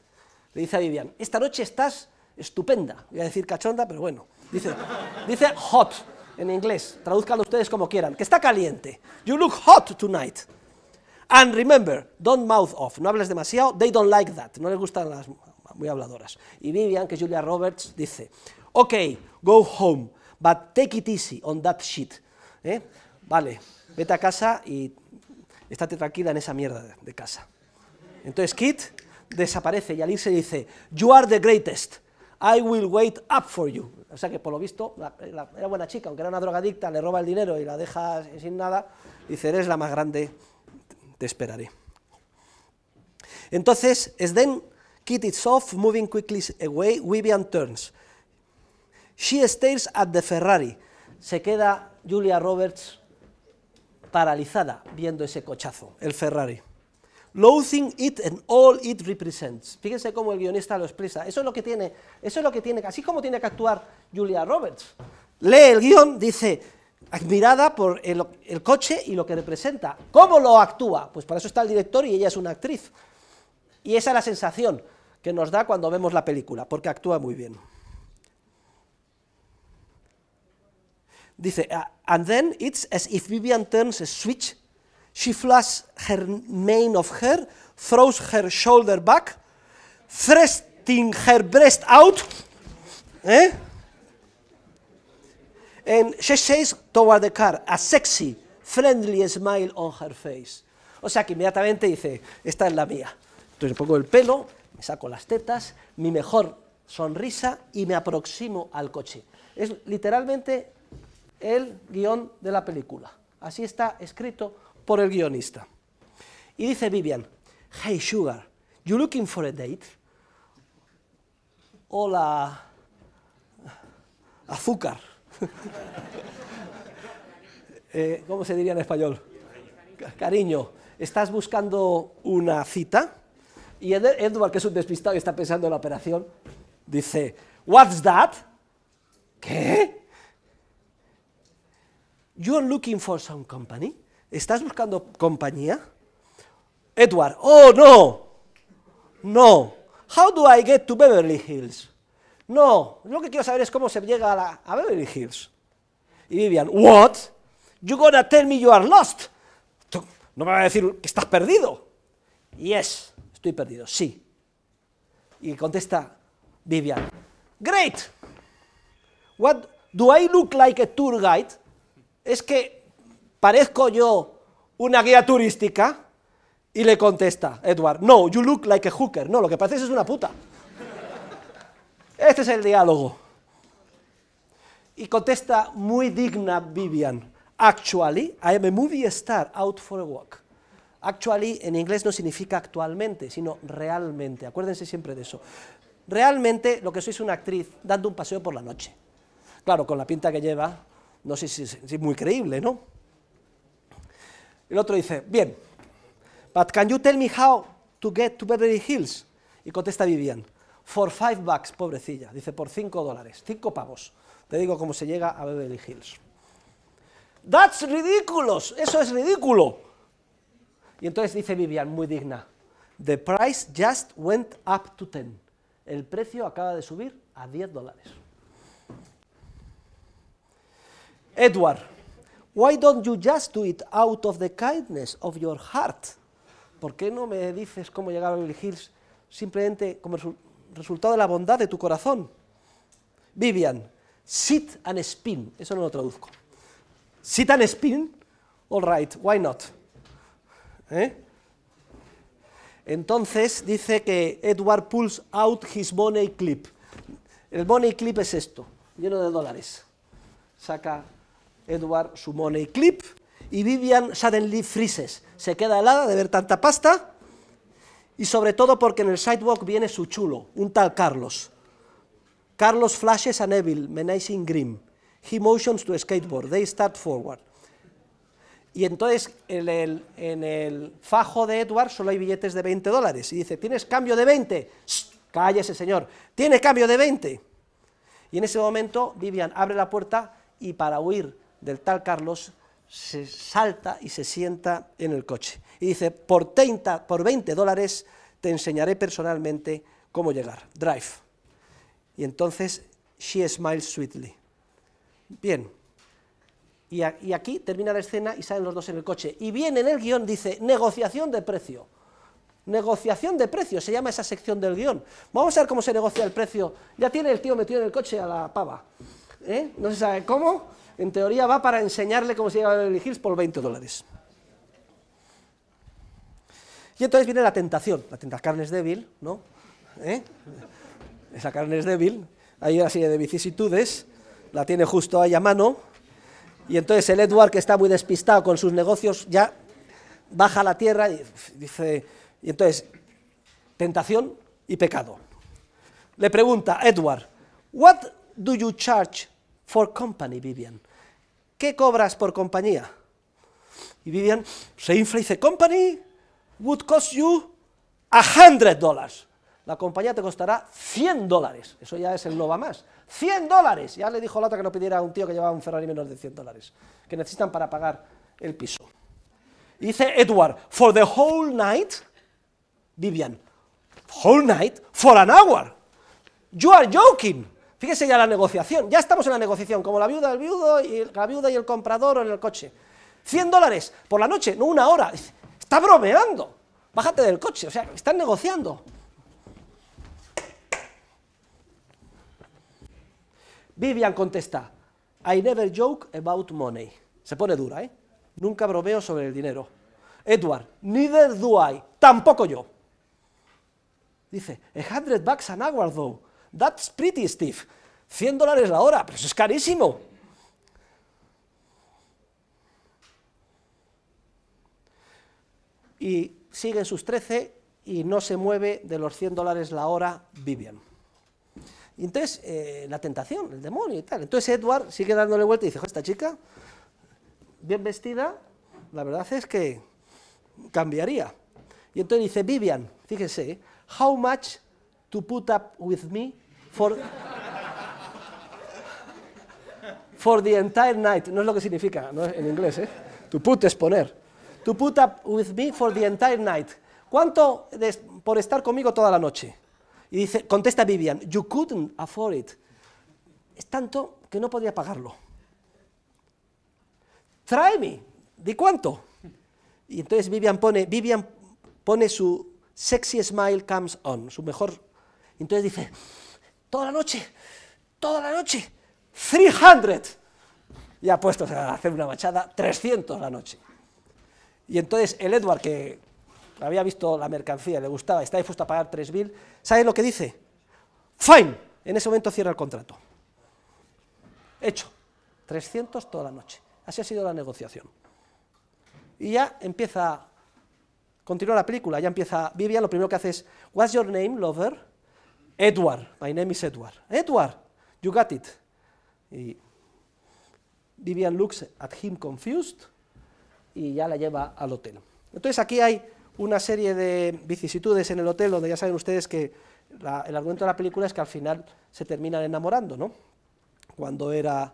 Le dice a Vivian, esta noche estás estupenda. Voy a decir cachonda, pero bueno. Dice, dice hot en inglés. Traduzcanlo ustedes como quieran. Que está caliente. You look hot tonight. And remember, don't mouth off, no hables demasiado, they don't like that, no les gustan las muy habladoras. Y Vivian, que Julia Roberts, dice, ok, go home, but take it easy on that shit. ¿eh? Vale, vete a casa y estate tranquila en esa mierda de casa. Entonces Kit desaparece y al irse dice, you are the greatest, I will wait up for you. O sea que por lo visto era buena chica, aunque era una drogadicta, le roba el dinero y la deja sin nada, dice, eres la más grande te esperaré. Entonces, es then is off, moving quickly away, Vivian turns. She stays at the Ferrari. Se queda Julia Roberts paralizada viendo ese cochazo, el Ferrari. Loathing it and all it represents. Fíjense cómo el guionista lo expresa. Eso es lo que tiene, eso es lo que tiene, así como tiene que actuar Julia Roberts. Lee el guión, dice, admirada por el, coche y lo que representa. ¿Cómo lo actúa? Pues para eso está el director y ella es una actriz. Y esa es la sensación que nos da cuando vemos la película, porque actúa muy bien. Dice, ah, and then it's as if Vivian turns a switch, she flushes her mane of her, throws her shoulder back, thrusting her breast out, ¿eh? And she says toward the car, a sexy, friendly smile on her face. O sea que inmediatamente dice, esta es la mía. Entonces pongo el pelo, me saco las tetas, mi mejor sonrisa y me aproximo al coche. Es literalmente el guión de la película. Así está escrito por el guionista. Y dice Vivian, Hey sugar, you looking for a date? Hola, azúcar. Eh, ¿Cómo se diría en español? Cariño, estás buscando una cita y Edward, que es un despistado y está pensando en la operación, dice, What's that? ¿Qué? You're looking for some company? ¿Estás buscando compañía? Edward, oh no, no. How do I get to Beverly Hills? No, lo que quiero saber es cómo se llega a, Beverly Hills. Y Vivian, what? You gonna tell me you are lost? No me va a decir que estás perdido. Yes, estoy perdido, sí. Y contesta Vivian, great. What do I look like a tour guide? Es que parezco yo una guía turística. Y le contesta Edward, no, you look like a hooker. No, lo que pareces es una puta. Este es el diálogo. Y contesta muy digna Vivian. Actually, I am a movie star out for a walk. Actually en inglés no significa actualmente, sino realmente. Acuérdense siempre de eso. Realmente lo que soy es una actriz dando un paseo por la noche. Claro, con la pinta que lleva, no sé si es muy creíble, ¿no? El otro dice, bien, but can you tell me how to get to Beverly Hills? Y contesta Vivian, for five bucks, pobrecilla, dice por cinco dólares, cinco pavos. Te digo cómo se llega a Beverly Hills. That's ridiculous, eso es ridículo. Y entonces dice Vivian, muy digna, the price just went up to ten. El precio acaba de subir a 10 dólares. Edward, why don't you just do it out of the kindness of your heart? ¿Por qué no me dices cómo llegar a Beverly Hills simplemente como resultado de la bondad de tu corazón. Vivian, sit and spin, eso no lo traduzco. Sit and spin, all right, why not? ¿Eh? Entonces dice que Edward pulls out his money clip. El money clip es esto, lleno de dólares. Saca Edward su money clip y Vivian suddenly freezes. Se queda helada de ver tanta pasta y sobre todo porque en el sidewalk viene su chulo, un tal Carlos. Carlos flashes a Neville, menacing Grim. He motions to skateboard. They start forward. Y entonces en el, fajo de Edward solo hay billetes de 20 dólares. Y dice, ¿tienes cambio de 20? cállese, señor. ¿Tiene cambio de 20? Y en ese momento Vivian abre la puerta y para huir del tal Carlos se salta y se sienta en el coche. Y dice, por, 30, por 20 dólares te enseñaré personalmente cómo llegar. Drive. Y entonces, she smiles sweetly. Bien. Y, aquí termina la escena y salen los dos en el coche. Y bien en el guión dice, negociación de precio. Negociación de precio, se llama esa sección del guión. Vamos a ver cómo se negocia el precio. Ya tiene el tío metido en el coche a la pava. ¿Eh? No se sabe cómo en teoría va para enseñarle cómo se lleva a Beverly por 20 dólares. Y entonces viene la tentación, la tentación carne es débil, ¿no? ¿Eh? Esa carne es débil, hay una serie de vicisitudes, la tiene justo ahí a mano, y entonces el Edward, que está muy despistado con sus negocios, ya baja a la tierra y dice, y entonces, tentación y pecado. Le pregunta Edward, What do you charge For company, Vivian. ¿Qué cobras por compañía? Y Vivian se infla y dice, company would cost you a hundred dollars. La compañía te costará 100 dólares. Eso ya es el no va más. 100 dólares. Ya le dijo la otra que no pidiera a un tío que llevaba un Ferrari menos de 100 dólares. Que necesitan para pagar el piso. dice Edward, for the whole night, Vivian, whole night, for an hour. You are joking. Fíjese ya la negociación, ya estamos en la negociación, como la viuda, el viudo y la viuda y el comprador en el coche. 100 dólares por la noche, no una hora. Está bromeando. Bájate del coche, o sea, están negociando. Vivian contesta, I never joke about money. Se pone dura, ¿eh? Nunca bromeo sobre el dinero. Edward, neither do I, tampoco yo. Dice, a hundred bucks an hour though. That's pretty stiff. 100 dólares la hora, pero eso es carísimo. Y sigue en sus 13 y no se mueve de los 100 dólares la hora Vivian. Y entonces, eh, la tentación, el demonio y tal. Entonces Edward sigue dándole vuelta y dice, esta chica, bien vestida, la verdad es que cambiaría. Y entonces dice, Vivian, fíjese, how much to put up with me For, the entire night. No es lo que significa ¿no? en inglés, ¿eh? To put es poner. To put up with me for the entire night. ¿Cuánto por estar conmigo toda la noche? Y dice, contesta Vivian, you couldn't afford it. Es tanto que no podía pagarlo. Try me. ¿De cuánto? Y entonces Vivian pone, Vivian pone su sexy smile comes on, su mejor. Entonces dice, toda la noche, toda la noche, 300. ha puesto a hacer una machada, 300 la noche. Y entonces el Edward, que había visto la mercancía, le gustaba, está dispuesto a pagar 3.000, ¿sabe lo que dice? Fine, en ese momento cierra el contrato. Hecho, 300 toda la noche. Así ha sido la negociación. Y ya empieza, continúa la película, ya empieza, Vivian lo primero que hace es, what's your name, lover? Edward, my name is Edward. Edward, you got it. Vivian looks at him confused y ya la lleva al hotel. Entonces aquí hay una serie de vicisitudes en el hotel donde ya saben ustedes que el argumento de la película es que al final se terminan enamorando, ¿no? Cuando era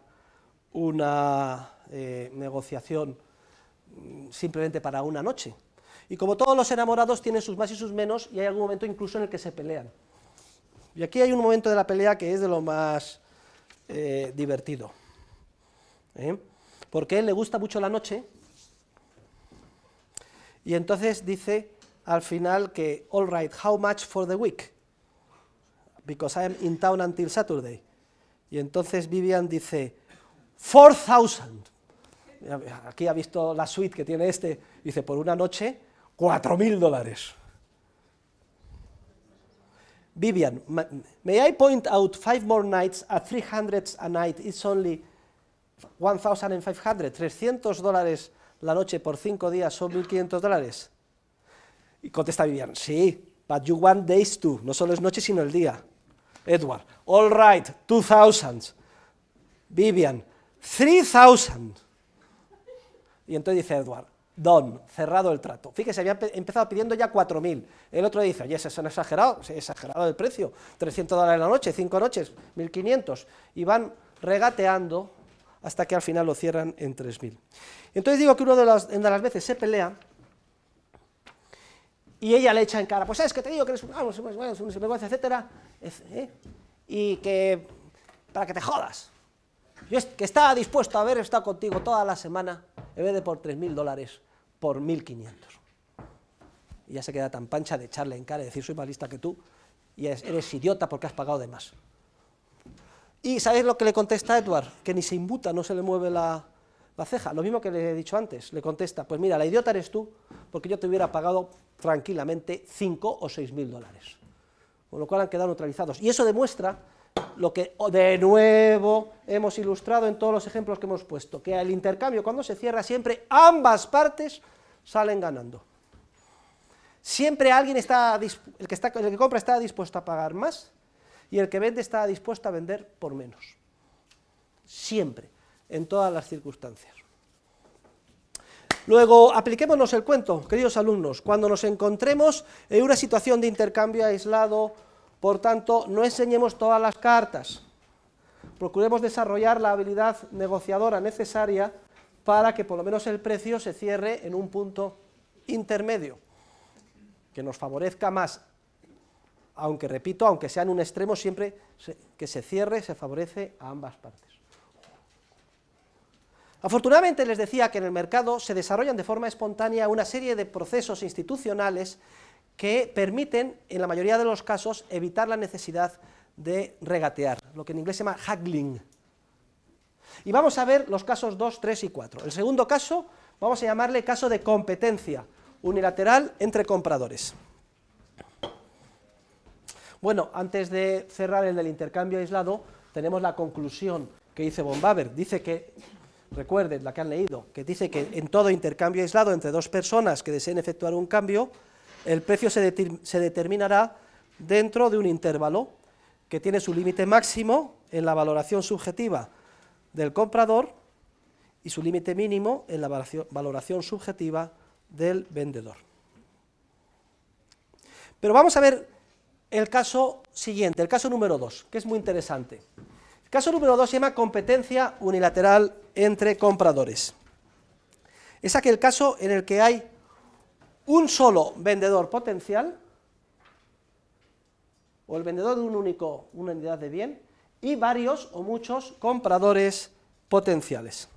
una eh, negociación mm, simplemente para una noche. Y como todos los enamorados tienen sus más y sus menos y hay algún momento incluso en el que se pelean. Y aquí hay un momento de la pelea que es de lo más eh, divertido. ¿eh? Porque él le gusta mucho la noche. Y entonces dice al final que, all right, how much for the week? Because I in town until Saturday. Y entonces Vivian dice, 4,000. Aquí ha visto la suite que tiene este. Dice, por una noche, 4.000 dólares. Vivian, may I point out five more nights at 300 a night, it's only 1,500, 300 dólares la noche por cinco días son 1.500 dólares. Y contesta Vivian, sí, but you want days too, no solo es noche sino el día. Edward, all right, 2,000. Vivian, 3,000. Y entonces dice Edward, don, cerrado el trato. Fíjese, había empezado pidiendo ya 4.000. El otro dice, oye, se han exagerado, se exagerado el precio, 300 dólares la noche, 5 noches, 1.500. Y van regateando hasta que al final lo cierran en 3.000. Entonces digo que uno de las, veces se pelea y ella le echa en cara, pues sabes que te digo que eres un, ah, un etcétera, ¿eh? y que para que te jodas. Yo que estaba dispuesto a haber estado contigo toda la semana en vez de por 3.000 dólares por 1.500. Y ya se queda tan pancha de echarle en cara y decir, soy más lista que tú, y eres, idiota porque has pagado de más. ¿Y sabéis lo que le contesta Edward? Que ni se imbuta, no se le mueve la, la ceja. Lo mismo que le he dicho antes. Le contesta, pues mira, la idiota eres tú, porque yo te hubiera pagado tranquilamente 5 o 6 mil dólares. Con lo cual han quedado neutralizados. Y eso demuestra lo que de nuevo hemos ilustrado en todos los ejemplos que hemos puesto, que el intercambio cuando se cierra siempre ambas partes salen ganando. Siempre alguien está, el que, está, el que compra está dispuesto a pagar más y el que vende está dispuesto a vender por menos. Siempre, en todas las circunstancias. Luego, apliquémonos el cuento, queridos alumnos, cuando nos encontremos en una situación de intercambio aislado, por tanto, no enseñemos todas las cartas. Procuremos desarrollar la habilidad negociadora necesaria para que por lo menos el precio se cierre en un punto intermedio, que nos favorezca más, aunque repito, aunque sea en un extremo, siempre que se cierre se favorece a ambas partes. Afortunadamente les decía que en el mercado se desarrollan de forma espontánea una serie de procesos institucionales que permiten, en la mayoría de los casos, evitar la necesidad de regatear, lo que en inglés se llama haggling. Y vamos a ver los casos 2, 3 y 4. El segundo caso vamos a llamarle caso de competencia unilateral entre compradores. Bueno, antes de cerrar el del intercambio aislado, tenemos la conclusión que dice Bombaber. Dice que, recuerden la que han leído, que dice que en todo intercambio aislado entre dos personas que deseen efectuar un cambio, el precio se, determinará dentro de un intervalo que tiene su límite máximo en la valoración subjetiva del comprador y su límite mínimo en la valoración, valoración subjetiva del vendedor. Pero vamos a ver el caso siguiente, el caso número 2, que es muy interesante. El caso número 2 se llama competencia unilateral entre compradores. Es aquel caso en el que hay un solo vendedor potencial, o el vendedor de un único, una unidad de bien, y varios o muchos compradores potenciales.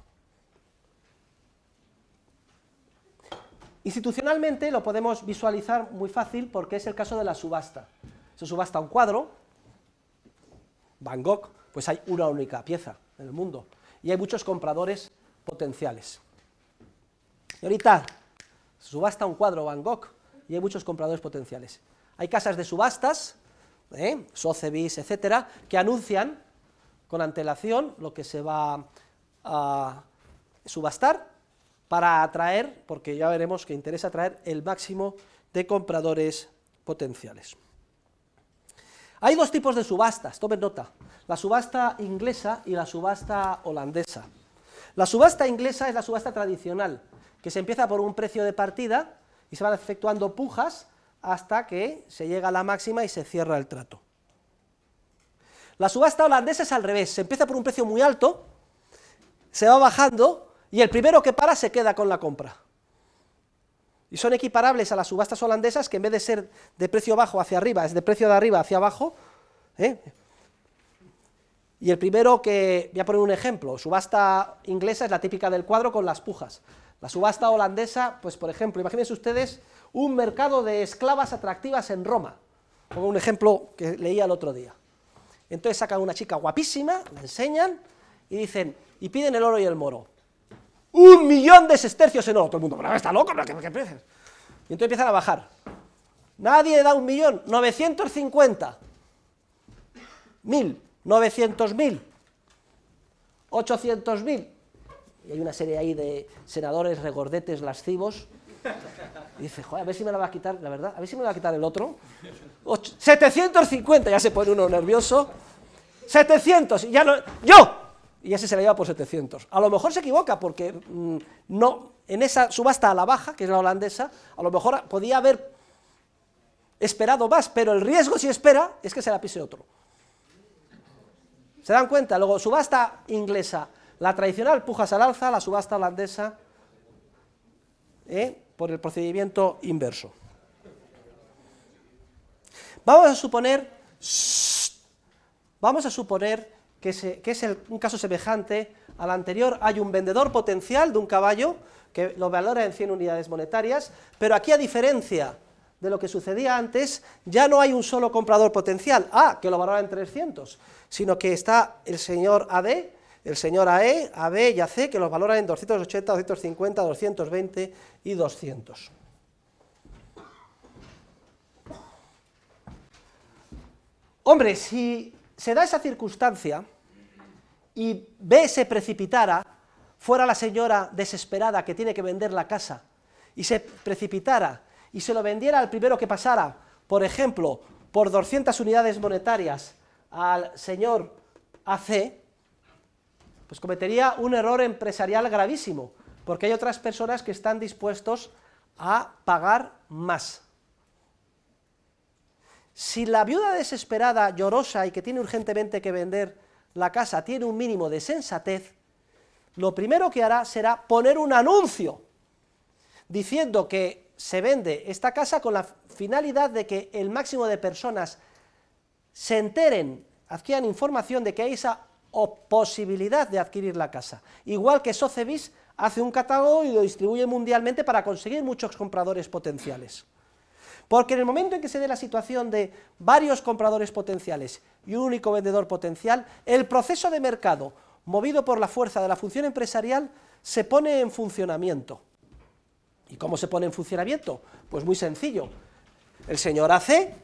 Institucionalmente lo podemos visualizar muy fácil porque es el caso de la subasta. Se subasta un cuadro, Van Gogh, pues hay una única pieza en el mundo y hay muchos compradores potenciales. Y ahorita subasta un cuadro Van Gogh y hay muchos compradores potenciales. Hay casas de subastas, Socebis, ¿eh? Sotheby's, etcétera, que anuncian con antelación lo que se va a subastar para atraer, porque ya veremos que interesa atraer el máximo de compradores potenciales. Hay dos tipos de subastas, tomen nota, la subasta inglesa y la subasta holandesa. La subasta inglesa es la subasta tradicional, que se empieza por un precio de partida y se van efectuando pujas hasta que se llega a la máxima y se cierra el trato. La subasta holandesa es al revés, se empieza por un precio muy alto, se va bajando y el primero que para se queda con la compra. Y son equiparables a las subastas holandesas que en vez de ser de precio bajo hacia arriba, es de precio de arriba hacia abajo. ¿eh? Y el primero que, voy a poner un ejemplo, subasta inglesa es la típica del cuadro con las pujas. La subasta holandesa, pues por ejemplo, imagínense ustedes un mercado de esclavas atractivas en Roma, como un ejemplo que leía el otro día. Entonces sacan una chica guapísima, la enseñan y dicen, y piden el oro y el moro. Un millón de sestercios en oro. Todo el mundo, pero está loco, pero ¿qué, precios y entonces empiezan a bajar. Nadie da un millón, 950, mil, 900 mil, ¿Ochocientos mil y hay una serie ahí de senadores regordetes lascivos. Y dice, joder, a ver si me la va a quitar, la verdad, a ver si me la va a quitar el otro. 750, ya se pone uno nervioso. 700, y ya no, yo. Y ese se la lleva por 700. A lo mejor se equivoca porque mm, no, en esa subasta a la baja, que es la holandesa, a lo mejor podía haber esperado más, pero el riesgo si espera es que se la pise otro. ¿Se dan cuenta? Luego, subasta inglesa la tradicional, pujas al alza, la subasta holandesa, ¿eh? por el procedimiento inverso. Vamos a suponer, vamos a suponer que, es un caso semejante al anterior. Hay un vendedor potencial de un caballo que lo valora en 100 unidades monetarias, pero aquí a diferencia de lo que sucedía antes, ya no hay un solo comprador potencial, A, ah, que lo valora en 300, sino que está el señor AD el señor AE, AB y AC, que los valoran en 280, 250, 220 y 200. Hombre, si se da esa circunstancia y B se precipitara, fuera la señora desesperada que tiene que vender la casa, y se precipitara y se lo vendiera al primero que pasara, por ejemplo, por 200 unidades monetarias al señor AC, pues cometería un error empresarial gravísimo, porque hay otras personas que están dispuestos a pagar más. Si la viuda desesperada, llorosa y que tiene urgentemente que vender la casa tiene un mínimo de sensatez, lo primero que hará será poner un anuncio diciendo que se vende esta casa con la finalidad de que el máximo de personas se enteren, adquieran información de que hay esa o posibilidad de adquirir la casa. Igual que Socebis hace un catálogo y lo distribuye mundialmente para conseguir muchos compradores potenciales. Porque en el momento en que se dé la situación de varios compradores potenciales y un único vendedor potencial, el proceso de mercado, movido por la fuerza de la función empresarial, se pone en funcionamiento. ¿Y cómo se pone en funcionamiento? Pues muy sencillo. El señor hace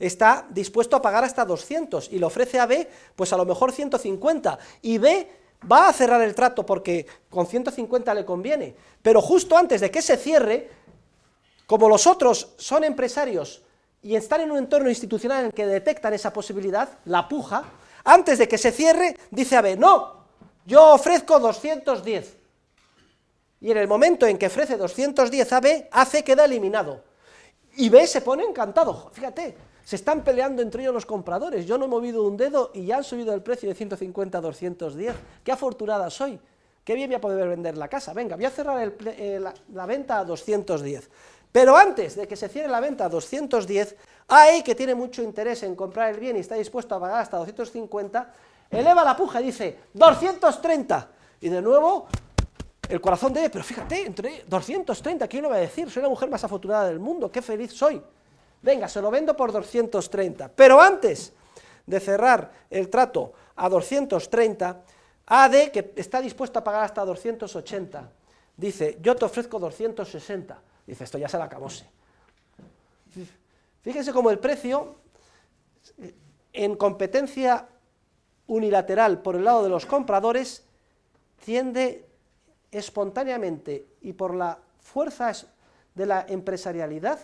está dispuesto a pagar hasta 200 y le ofrece a B, pues a lo mejor 150, y B va a cerrar el trato porque con 150 le conviene, pero justo antes de que se cierre, como los otros son empresarios y están en un entorno institucional en el que detectan esa posibilidad, la puja, antes de que se cierre, dice a B, no, yo ofrezco 210. Y en el momento en que ofrece 210 a B, hace queda eliminado. Y B se pone encantado, fíjate, se están peleando entre ellos los compradores. Yo no he movido un dedo y ya han subido el precio de 150 a 210. ¡Qué afortunada soy! ¡Qué bien voy a poder vender la casa! Venga, voy a cerrar eh, la, venta a 210. Pero antes de que se cierre la venta a 210, hay que tiene mucho interés en comprar el bien y está dispuesto a pagar hasta 250, eleva la puja y dice 230. Y de nuevo, el corazón de, pero fíjate, entre 230, ¿quién lo va a decir? Soy la mujer más afortunada del mundo, qué feliz soy. Venga, se lo vendo por 230. Pero antes de cerrar el trato a 230, AD, que está dispuesto a pagar hasta 280, dice, yo te ofrezco 260. Dice, esto ya se la acabóse. Fíjense cómo el precio, en competencia unilateral por el lado de los compradores, tiende espontáneamente y por la fuerza de la empresarialidad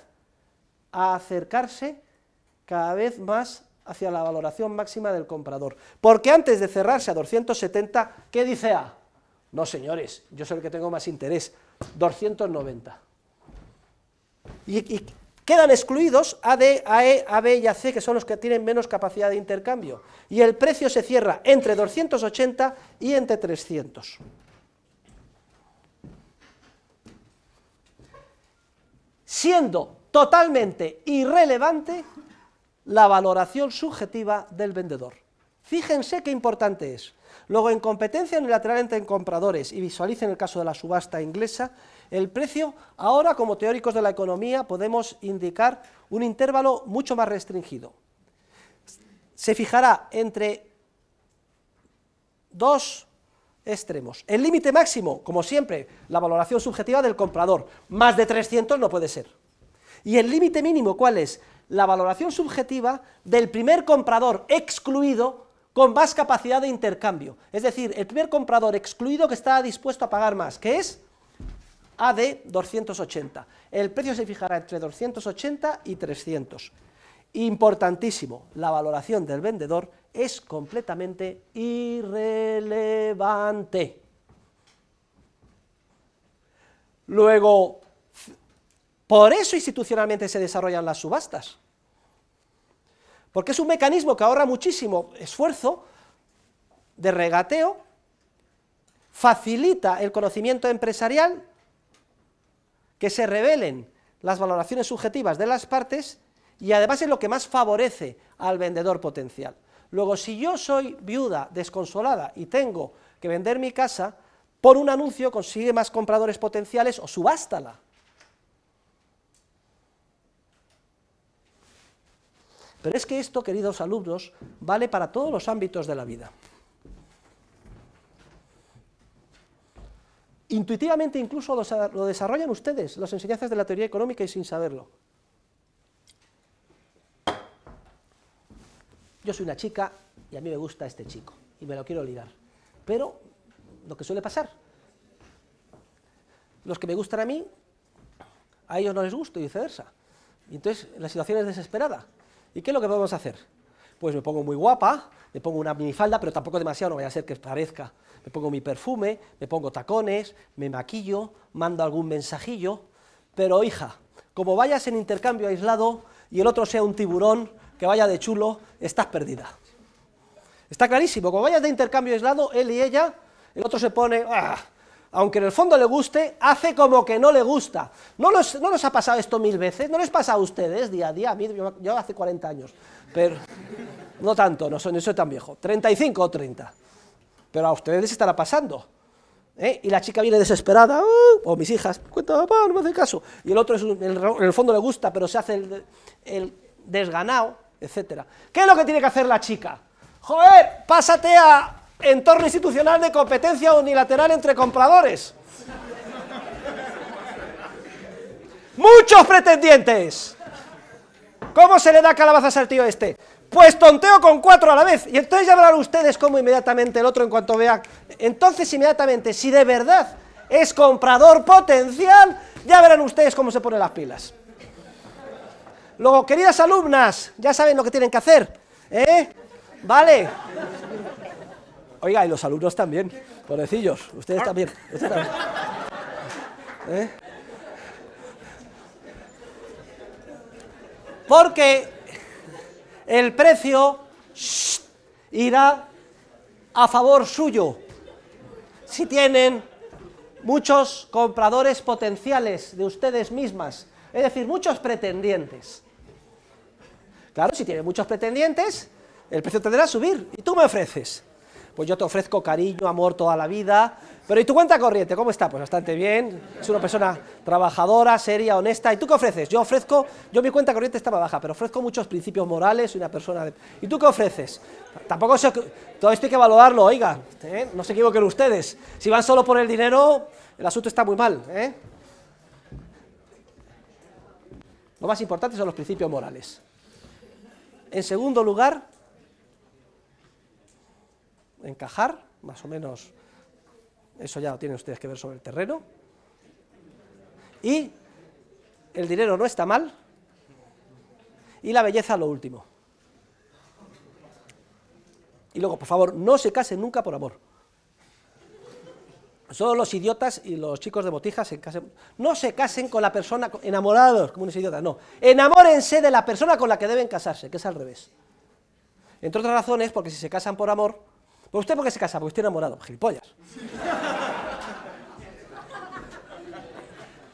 a acercarse cada vez más hacia la valoración máxima del comprador. Porque antes de cerrarse a 270, ¿qué dice A? No, señores, yo soy el que tengo más interés, 290. Y, quedan excluidos A, AE, A, E, A, B y A, C, que son los que tienen menos capacidad de intercambio. Y el precio se cierra entre 280 y entre 300. Siendo totalmente irrelevante la valoración subjetiva del vendedor. Fíjense qué importante es. Luego, en competencia unilateral entre compradores, y visualicen el caso de la subasta inglesa, el precio, ahora como teóricos de la economía podemos indicar un intervalo mucho más restringido. Se fijará entre dos extremos. El límite máximo, como siempre, la valoración subjetiva del comprador. Más de 300 no puede ser. Y el límite mínimo, ¿cuál es? La valoración subjetiva del primer comprador excluido con más capacidad de intercambio. Es decir, el primer comprador excluido que está dispuesto a pagar más, que es AD 280. El precio se fijará entre 280 y 300. Importantísimo, la valoración del vendedor es completamente irrelevante. Luego, por eso institucionalmente se desarrollan las subastas. Porque es un mecanismo que ahorra muchísimo esfuerzo de regateo, facilita el conocimiento empresarial, que se revelen las valoraciones subjetivas de las partes y además es lo que más favorece al vendedor potencial. Luego, si yo soy viuda, desconsolada y tengo que vender mi casa, por un anuncio consigue más compradores potenciales o subástala Pero es que esto, queridos alumnos, vale para todos los ámbitos de la vida. Intuitivamente incluso lo desarrollan ustedes, las enseñanzas de la teoría económica y sin saberlo. Yo soy una chica y a mí me gusta este chico y me lo quiero ligar. Pero lo que suele pasar, los que me gustan a mí, a ellos no les gusta y viceversa. entonces la situación es desesperada. ¿Y qué es lo que podemos hacer? Pues me pongo muy guapa, me pongo una minifalda, pero tampoco demasiado, no vaya a ser que parezca. Me pongo mi perfume, me pongo tacones, me maquillo, mando algún mensajillo, pero hija, como vayas en intercambio aislado y el otro sea un tiburón que vaya de chulo, estás perdida. Está clarísimo, como vayas de intercambio aislado, él y ella, el otro se pone, ¡ah! aunque en el fondo le guste, hace como que no le gusta. ¿No, nos ha pasado esto mil veces? ¿No les pasa a ustedes día a día? yo, hace 40 años, pero no tanto, no soy, tan viejo. 35 o 30. Pero a ustedes les estará pasando. ¿eh? y la chica viene desesperada, ah", o mis hijas, cuenta papá, no me hace caso, y el otro es el, en el fondo le gusta, pero se hace el, el desganado, etc. ¿Qué es lo que tiene que hacer la chica? Joder, pásate a entorno institucional de competencia unilateral entre compradores. Muchos pretendientes. ¿Cómo se le da calabazas al tío este? Pues tonteo con cuatro a la vez. Y entonces ya verán ustedes cómo inmediatamente el otro en cuanto vea... Entonces inmediatamente, si de verdad es comprador potencial, ya verán ustedes cómo se ponen las pilas. Luego, queridas alumnas, ya saben lo que tienen que hacer. ¿Eh? ¿Vale? Oiga, y los alumnos también, pobrecillos, ustedes también. ¿Eh? Porque el precio irá a favor suyo si tienen muchos compradores potenciales de ustedes mismas, es decir, muchos pretendientes. Claro, si tiene muchos pretendientes, el precio tendrá a subir y tú me ofreces pues yo te ofrezco cariño, amor toda la vida. Pero ¿y tu cuenta corriente? ¿Cómo está? Pues bastante bien. Es una persona trabajadora, seria, honesta. ¿Y tú qué ofreces? Yo ofrezco, yo mi cuenta corriente estaba baja, pero ofrezco muchos principios morales, soy una persona... ¿Y tú qué ofreces? Tampoco sé... Todo esto hay que valorarlo, oiga. ¿eh? No se equivoquen ustedes. Si van solo por el dinero, el asunto está muy mal. ¿eh? Lo más importante son los principios morales. En segundo lugar, encajar, más o menos, eso ya lo tienen ustedes que ver sobre el terreno. Y el dinero no está mal. Y la belleza lo último. Y luego, por favor, no se casen nunca por amor. Solo los idiotas y los chicos de botijas se casen. No se casen con la persona enamorados, como un idiotas, no. Enamórense de la persona con la que deben casarse, que es al revés. Entre otras razones, porque si se casan por amor, ¿Pero pues usted por qué se casa? Porque estoy enamorado. Gilipollas.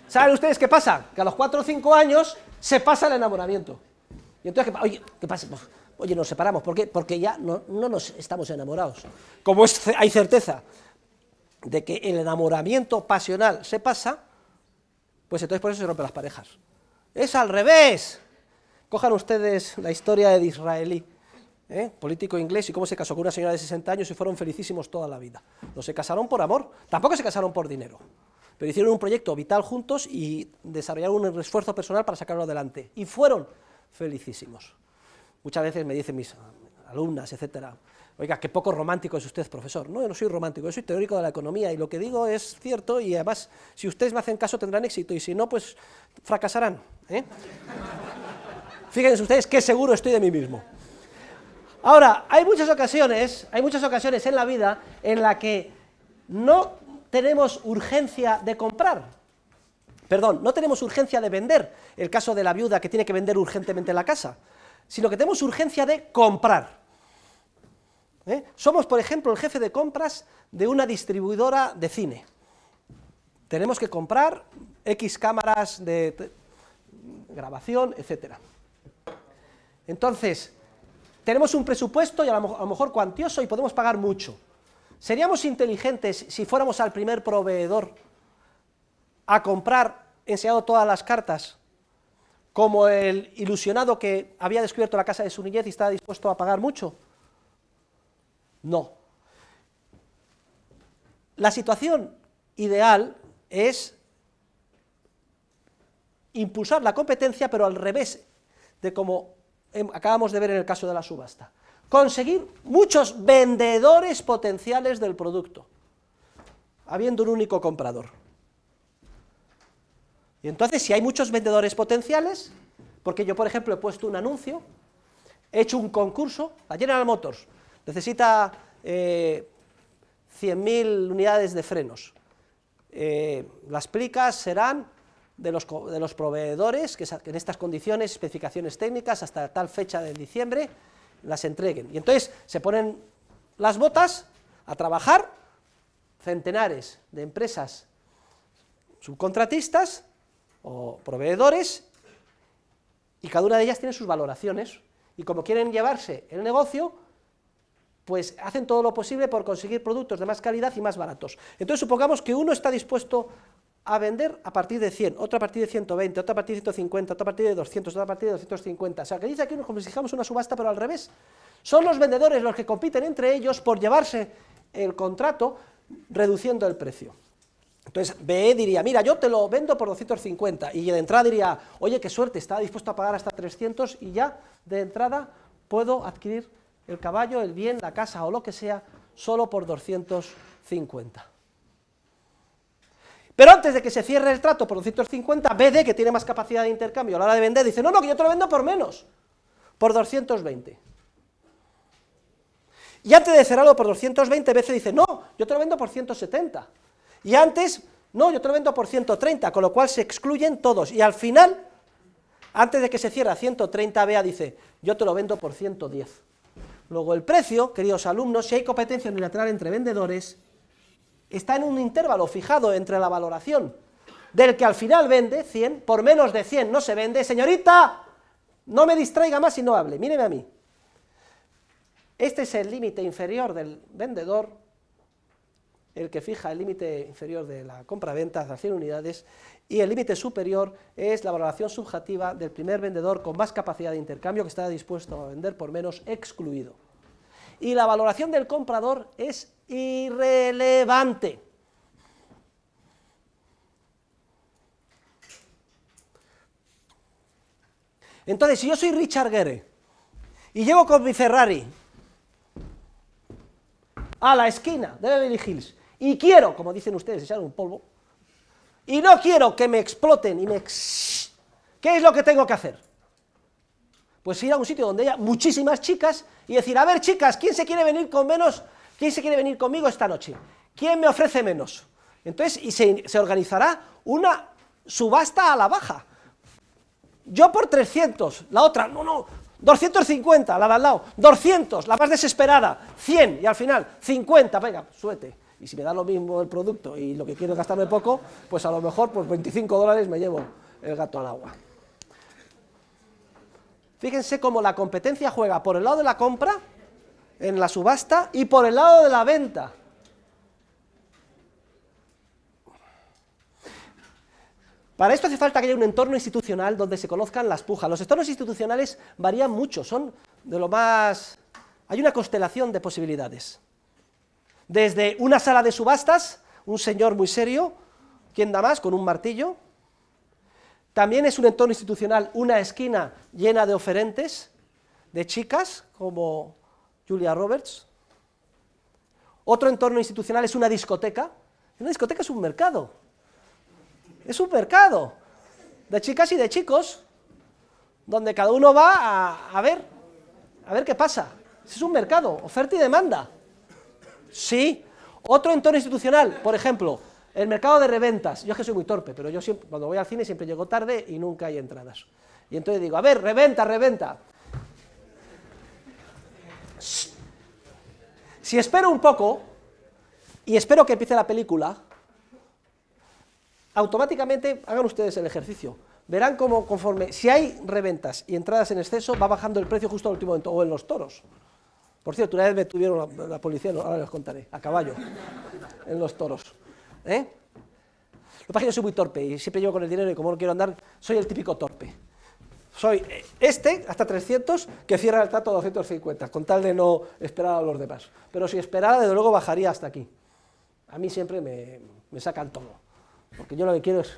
¿Saben ustedes qué pasa? Que a los 4 o 5 años se pasa el enamoramiento. Y entonces, ¿qué, oye, pasa? Pues, oye, nos separamos. ¿Por qué? Porque ya no, nos estamos enamorados. Como hay certeza de que el enamoramiento pasional se pasa, pues entonces por eso se rompen las parejas. Es al revés. Cojan ustedes la historia de Israelí. ¿eh? político inglés, y cómo se casó con una señora de 60 años y fueron felicísimos toda la vida. No se casaron por amor, tampoco se casaron por dinero, pero hicieron un proyecto vital juntos y desarrollaron un esfuerzo personal para sacarlo adelante. Y fueron felicísimos. Muchas veces me dicen mis alumnas, etcétera, oiga, qué poco romántico es usted, profesor. No, yo no soy romántico, yo soy teórico de la economía y lo que digo es cierto y además, si ustedes me hacen caso tendrán éxito y si no, pues fracasarán. ¿eh? Fíjense ustedes qué seguro estoy de mí mismo. Ahora, hay muchas ocasiones, hay muchas ocasiones en la vida en la que no tenemos urgencia de comprar. Perdón, no tenemos urgencia de vender. El caso de la viuda que tiene que vender urgentemente la casa, sino que tenemos urgencia de comprar. ¿Eh? Somos, por ejemplo, el jefe de compras de una distribuidora de cine. Tenemos que comprar X cámaras de grabación, etc. Entonces, tenemos un presupuesto y a lo, mejor cuantioso y podemos pagar mucho. Seríamos inteligentes si fuéramos al primer proveedor a comprar enseñado todas las cartas, como el ilusionado que había descubierto la casa de su niñez y estaba dispuesto a pagar mucho. No. La situación ideal es impulsar la competencia, pero al revés de cómo Em, acabamos de ver en el caso de la subasta. Conseguir muchos vendedores potenciales del producto, habiendo un único comprador. Y entonces, si hay muchos vendedores potenciales, porque yo, por ejemplo, he puesto un anuncio, he hecho un concurso, la General Motors necesita 100.000 eh, unidades de frenos. Eh, las plicas serán de los, de los proveedores que en estas condiciones, especificaciones técnicas, hasta tal fecha de diciembre, las entreguen. Y entonces se ponen las botas a trabajar centenares de empresas subcontratistas o proveedores y cada una de ellas tiene sus valoraciones y como quieren llevarse el negocio, pues hacen todo lo posible por conseguir productos de más calidad y más baratos. Entonces supongamos que uno está dispuesto a vender a partir de 100, otra a partir de 120, otra a partir de 150, otra a partir de 200, otra a partir de 250. O sea, que dice aquí como si dijéramos una subasta, pero al revés. Son los vendedores los que compiten entre ellos por llevarse el contrato reduciendo el precio. Entonces, B diría, mira, yo te lo vendo por 250, y de entrada diría, oye, qué suerte, estaba dispuesto a pagar hasta 300 y ya de entrada puedo adquirir el caballo, el bien, la casa o lo que sea, solo por 250. Pero antes de que se cierre el trato por 250, BD, que tiene más capacidad de intercambio a la hora de vender, dice, no, no, que yo te lo vendo por menos, por 220. Y antes de cerrarlo por 220, BC dice, no, yo te lo vendo por 170. Y antes, no, yo te lo vendo por 130, con lo cual se excluyen todos. Y al final, antes de que se cierre a 130, BA dice, yo te lo vendo por 110. Luego el precio, queridos alumnos, si hay competencia unilateral entre vendedores, está en un intervalo fijado entre la valoración del que al final vende 100, por menos de 100 no se vende. Señorita, no me distraiga más y no hable, míreme a mí. Este es el límite inferior del vendedor, el que fija el límite inferior de la compra-venta de 100 unidades, y el límite superior es la valoración subjetiva del primer vendedor con más capacidad de intercambio que está dispuesto a vender por menos excluido. Y la valoración del comprador es irrelevante. Entonces, si yo soy Richard Gere y llevo con mi Ferrari a la esquina de Beverly Hills y quiero, como dicen ustedes, echar un polvo, y no quiero que me exploten y me... ¿Qué es lo que tengo que hacer? Pues ir a un sitio donde haya muchísimas chicas y decir, a ver chicas, ¿quién se quiere venir con menos ¿Quién se quiere venir conmigo esta noche? ¿Quién me ofrece menos? Entonces, y se, organizará una subasta a la baja. Yo por 300, la otra, no, no, 250, la de al lado, 200, la más desesperada, 100 y al final 50, venga, suete. Y si me da lo mismo el producto y lo que quiero gastarme poco, pues a lo mejor por 25 dólares me llevo el gato al agua. Fíjense cómo la competencia juega por el lado de la compra en la subasta y por el lado de la venta. Para esto hace falta que haya un entorno institucional donde se conozcan las pujas. Los entornos institucionales varían mucho, son de lo más... Hay una constelación de posibilidades. Desde una sala de subastas, un señor muy serio, ¿quién da más, con un martillo. También es un entorno institucional, una esquina llena de oferentes, de chicas, como Julia Roberts. Otro entorno institucional es una discoteca. Una discoteca es un mercado. Es un mercado de chicas y de chicos, donde cada uno va a, ver, a ver qué pasa. Es un mercado, oferta y demanda. Sí. Otro entorno institucional, por ejemplo, el mercado de reventas. Yo es que soy muy torpe, pero yo siempre, cuando voy al cine siempre llego tarde y nunca hay entradas. Y entonces digo, a ver, reventa, reventa. Si espero un poco y espero que empiece la película, automáticamente hagan ustedes el ejercicio. Verán cómo conforme, si hay reventas y entradas en exceso, va bajando el precio justo al último momento, o en los toros. Por cierto, una vez me tuvieron la, policía, ahora les contaré, a caballo, en los toros. ¿eh? Lo que pasa es que yo soy muy torpe y siempre llevo con el dinero y como no quiero andar, soy el típico torpe soy eh, este hasta 300 que cierra el trato a 250, con tal de no esperar a los demás. Pero si esperara, desde luego bajaría hasta aquí. A mí siempre me, me sacan todo, porque yo lo que quiero es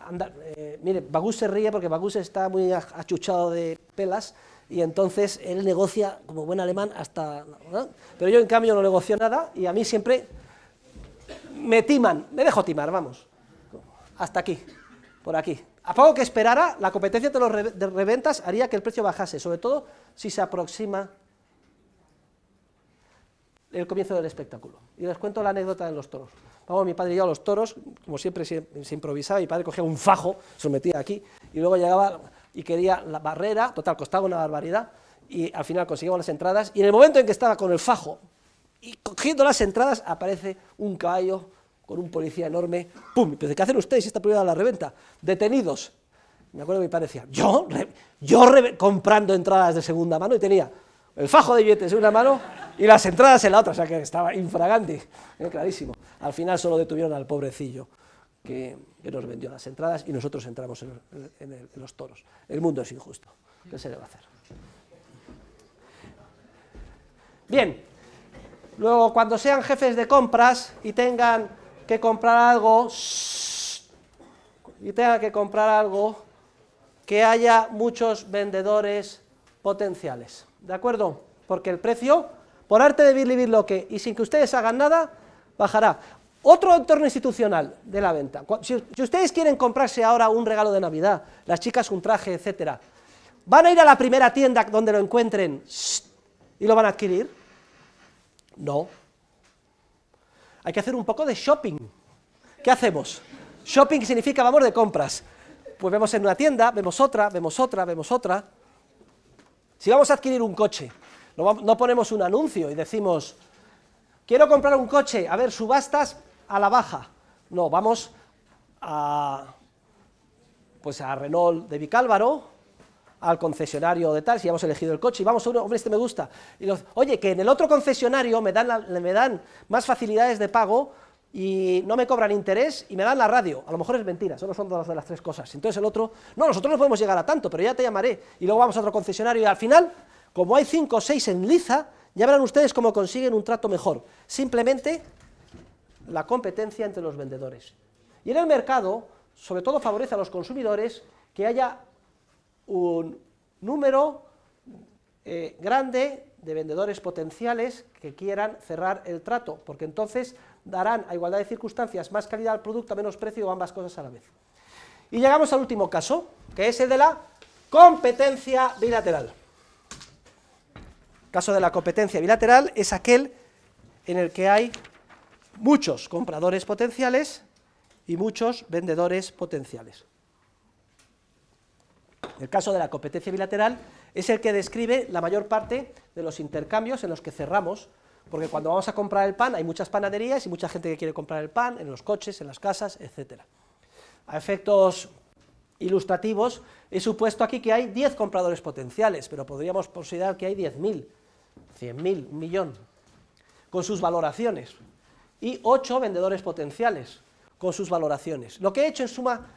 andar. Eh, mire, Bagus se ríe porque Bagus está muy achuchado de pelas y entonces él negocia como buen alemán hasta... Pero yo en cambio no negocio nada y a mí siempre me timan, me dejo timar, vamos, hasta aquí, por aquí a poco que esperara, la competencia de los reventas haría que el precio bajase, sobre todo si se aproxima el comienzo del espectáculo. Y les cuento la anécdota de los toros. Vamos, mi padre y a los toros, como siempre se, improvisaba, mi padre cogía un fajo, se lo metía aquí, y luego llegaba y quería la barrera, total, costaba una barbaridad, y al final conseguíamos las entradas, y en el momento en que estaba con el fajo y cogiendo las entradas, aparece un caballo por un policía enorme, ¡pum! de ¿qué hacen ustedes esta prohibida la reventa? Detenidos. Me acuerdo que mi padre yo, yo comprando entradas de segunda mano y tenía el fajo de billetes en una mano y las entradas en la otra, o sea que estaba infragante, ¿eh? clarísimo. Al final solo detuvieron al pobrecillo que, nos vendió las entradas y nosotros entramos en, en los toros. El mundo es injusto, ¿qué se debe hacer? Bien, luego cuando sean jefes de compras y tengan comprar algo y tenga que comprar algo que haya muchos vendedores potenciales. ¿De acuerdo? Porque el precio, por arte de vivir lo que y sin que ustedes hagan nada, bajará. Otro entorno institucional de la venta. Si, si, ustedes quieren comprarse ahora un regalo de Navidad, las chicas un traje, etcétera, ¿van a ir a la primera tienda donde lo encuentren y lo van a adquirir? No hay que hacer un poco de shopping. ¿Qué hacemos? Shopping significa vamos de compras. Pues vemos en una tienda, vemos otra, vemos otra, vemos otra. Si vamos a adquirir un coche, no ponemos un anuncio y decimos, quiero comprar un coche, a ver, subastas a la baja. No, vamos a, pues a Renault de Vicálvaro, al concesionario de tal, si hemos elegido el coche, y vamos, a uno, hombre, este me gusta. Y los, oye, que en el otro concesionario me dan, me dan más facilidades de pago y no me cobran interés y me dan la radio. A lo mejor es mentira, solo son dos de las tres cosas. Entonces el otro, no, nosotros no podemos llegar a tanto, pero ya te llamaré. Y luego vamos a otro concesionario y al final, como hay cinco o seis en liza, ya verán ustedes cómo consiguen un trato mejor. Simplemente la competencia entre los vendedores. Y en el mercado, sobre todo favorece a los consumidores que haya un número eh, grande de vendedores potenciales que quieran cerrar el trato, porque entonces darán a igualdad de circunstancias más calidad al producto, a menos precio o ambas cosas a la vez. Y llegamos al último caso, que es el de la competencia bilateral. El caso de la competencia bilateral es aquel en el que hay muchos compradores potenciales y muchos vendedores potenciales. El caso de la competencia bilateral es el que describe la mayor parte de los intercambios en los que cerramos, porque cuando vamos a comprar el pan hay muchas panaderías y mucha gente que quiere comprar el pan en los coches, en las casas, etc. A efectos ilustrativos, he supuesto aquí que hay 10 compradores potenciales, pero podríamos considerar que hay 10.000, 100.000, un millón, con sus valoraciones, y 8 vendedores potenciales, con sus valoraciones. Lo que he hecho en suma,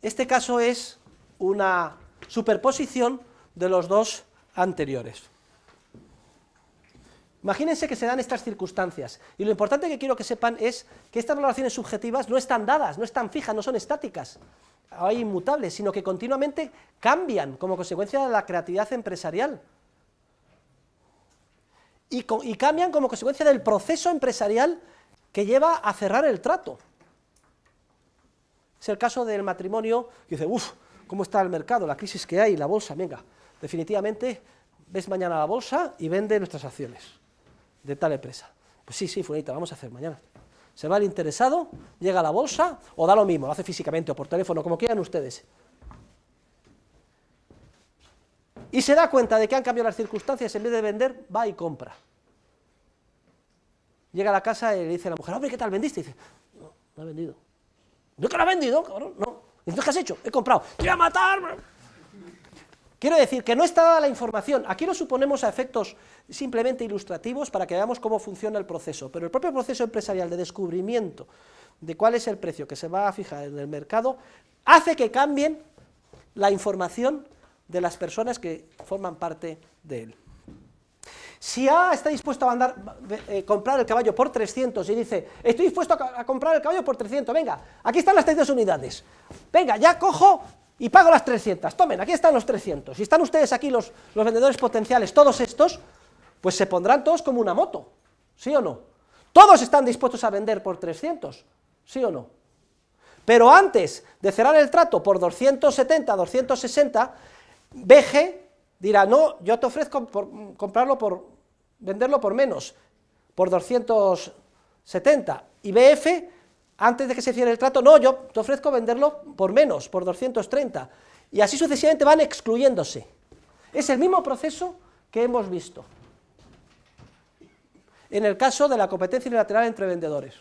este caso es una superposición de los dos anteriores. Imagínense que se dan estas circunstancias. Y lo importante que quiero que sepan es que estas relaciones subjetivas no están dadas, no están fijas, no son estáticas hay inmutables, sino que continuamente cambian como consecuencia de la creatividad empresarial. Y, y cambian como consecuencia del proceso empresarial que lleva a cerrar el trato. Es el caso del matrimonio que dice, uff, cómo está el mercado, la crisis que hay, la bolsa, venga, definitivamente ves mañana la bolsa y vende nuestras acciones de tal empresa. Pues sí, sí, Fulanita, vamos a hacer mañana. Se va el interesado, llega a la bolsa, o da lo mismo, lo hace físicamente o por teléfono, como quieran ustedes. Y se da cuenta de que han cambiado las circunstancias, en vez de vender, va y compra. Llega a la casa y le dice a la mujer, hombre, ¿qué tal vendiste? Y dice, no, no he vendido. ¿No que lo ha vendido, cabrón? No. Entonces, ¿qué has hecho? He comprado. ¡Quiero matarme! Quiero decir que no está dada la información. Aquí lo suponemos a efectos simplemente ilustrativos para que veamos cómo funciona el proceso. Pero el propio proceso empresarial de descubrimiento de cuál es el precio que se va a fijar en el mercado hace que cambien la información de las personas que forman parte de él. Si A está dispuesto a eh, eh, comprar el caballo por 300 y dice, estoy dispuesto a, comprar el caballo por 300, venga, aquí están las 300 unidades. Venga, ya cojo y pago las 300. Tomen, aquí están los 300. Si están ustedes aquí, los, vendedores potenciales, todos estos, pues se pondrán todos como una moto, ¿sí o no? Todos están dispuestos a vender por 300, ¿sí o no? Pero antes de cerrar el trato por 270, 260, BG dirá, no, yo te ofrezco mm, comprarlo por venderlo por menos, por 270. Y BF, antes de que se cierre el trato, no, yo te ofrezco venderlo por menos, por 230. Y así sucesivamente van excluyéndose. Es el mismo proceso que hemos visto en el caso de la competencia unilateral entre vendedores.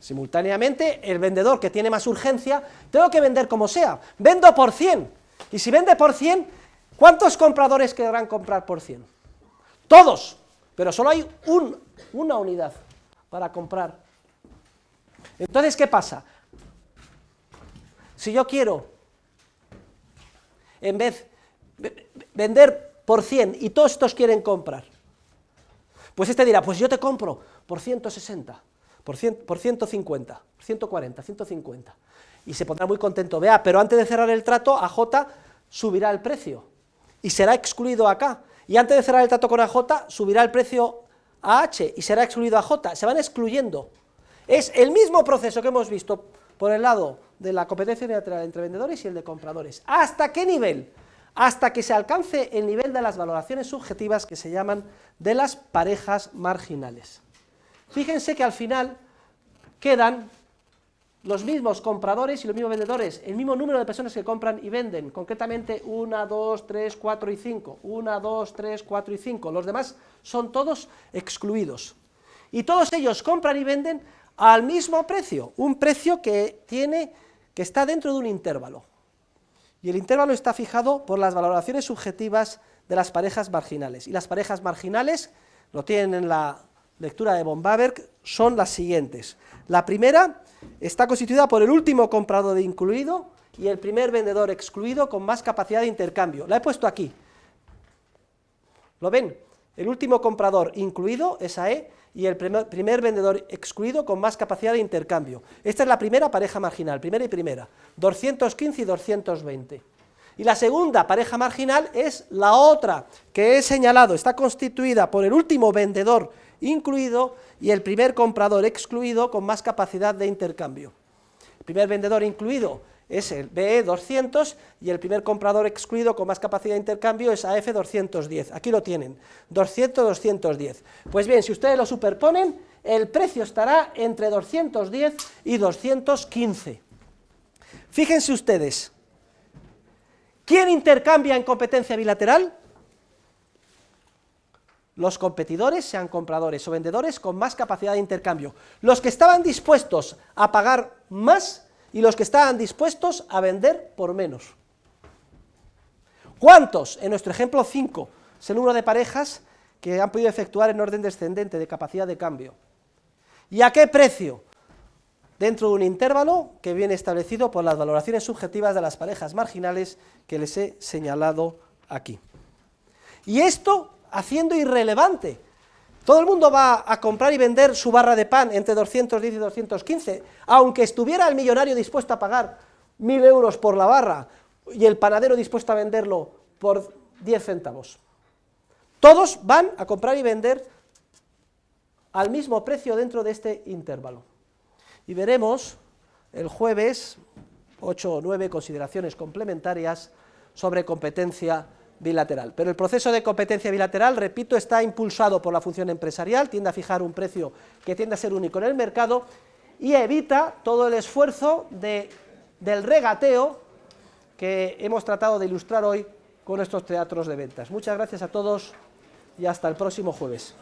Simultáneamente, el vendedor que tiene más urgencia, tengo que vender como sea. Vendo por 100. Y si vende por 100, ¿Cuántos compradores querrán comprar por 100? Todos, pero solo hay una unidad para comprar. Entonces, ¿qué pasa? Si yo quiero, en vez vender por 100 y todos estos quieren comprar, pues este dirá, pues yo te compro por 160, por, por 150, 140, 150. Y se pondrá muy contento. Vea, pero antes de cerrar el trato, a J subirá el precio y será excluido acá, Y antes de cerrar el trato con AJ, subirá el precio a H y será excluido a J. Se van excluyendo. Es el mismo proceso que hemos visto por el lado de la competencia unilateral entre vendedores y el de compradores. ¿Hasta qué nivel? Hasta que se alcance el nivel de las valoraciones subjetivas que se llaman de las parejas marginales. Fíjense que al final quedan los mismos compradores y los mismos vendedores, el mismo número de personas que compran y venden, concretamente una, dos tres cuatro y cinco 1, dos 3, cuatro y cinco los demás son todos excluidos. Y todos ellos compran y venden al mismo precio, un precio que, tiene, que está dentro de un intervalo. Y el intervalo está fijado por las valoraciones subjetivas de las parejas marginales. Y las parejas marginales, lo tienen en la lectura de von son las siguientes. La primera está constituida por el último comprador incluido y el primer vendedor excluido con más capacidad de intercambio. La he puesto aquí. ¿Lo ven? El último comprador incluido, esa E, y el primer, primer, vendedor excluido con más capacidad de intercambio. Esta es la primera pareja marginal, primera y primera, 215 y 220. Y la segunda pareja marginal es la otra, que he señalado, está constituida por el último vendedor incluido y el primer comprador excluido con más capacidad de intercambio. El primer vendedor incluido es el BE200 y el primer comprador excluido con más capacidad de intercambio es AF210. Aquí lo tienen, 200-210. Pues bien, si ustedes lo superponen, el precio estará entre 210 y 215. Fíjense ustedes, ¿quién intercambia en competencia bilateral? Los competidores sean compradores o vendedores con más capacidad de intercambio. Los que estaban dispuestos a pagar más y los que estaban dispuestos a vender por menos. ¿Cuántos? En nuestro ejemplo 5 es el número de parejas que han podido efectuar en orden descendente de capacidad de cambio. ¿Y a qué precio? Dentro de un intervalo que viene establecido por las valoraciones subjetivas de las parejas marginales que les he señalado aquí. Y esto haciendo irrelevante. Todo el mundo va a comprar y vender su barra de pan entre 210 y 215, aunque estuviera el millonario dispuesto a pagar 1.000 euros por la barra y el panadero dispuesto a venderlo por 10 centavos. Todos van a comprar y vender al mismo precio dentro de este intervalo. Y veremos el jueves 8 o 9 consideraciones complementarias sobre competencia bilateral. Pero el proceso de competencia bilateral, repito, está impulsado por la función empresarial, tiende a fijar un precio que tiende a ser único en el mercado y evita todo el esfuerzo del regateo que hemos tratado de ilustrar hoy con estos teatros de ventas. Muchas gracias a todos y hasta el próximo jueves.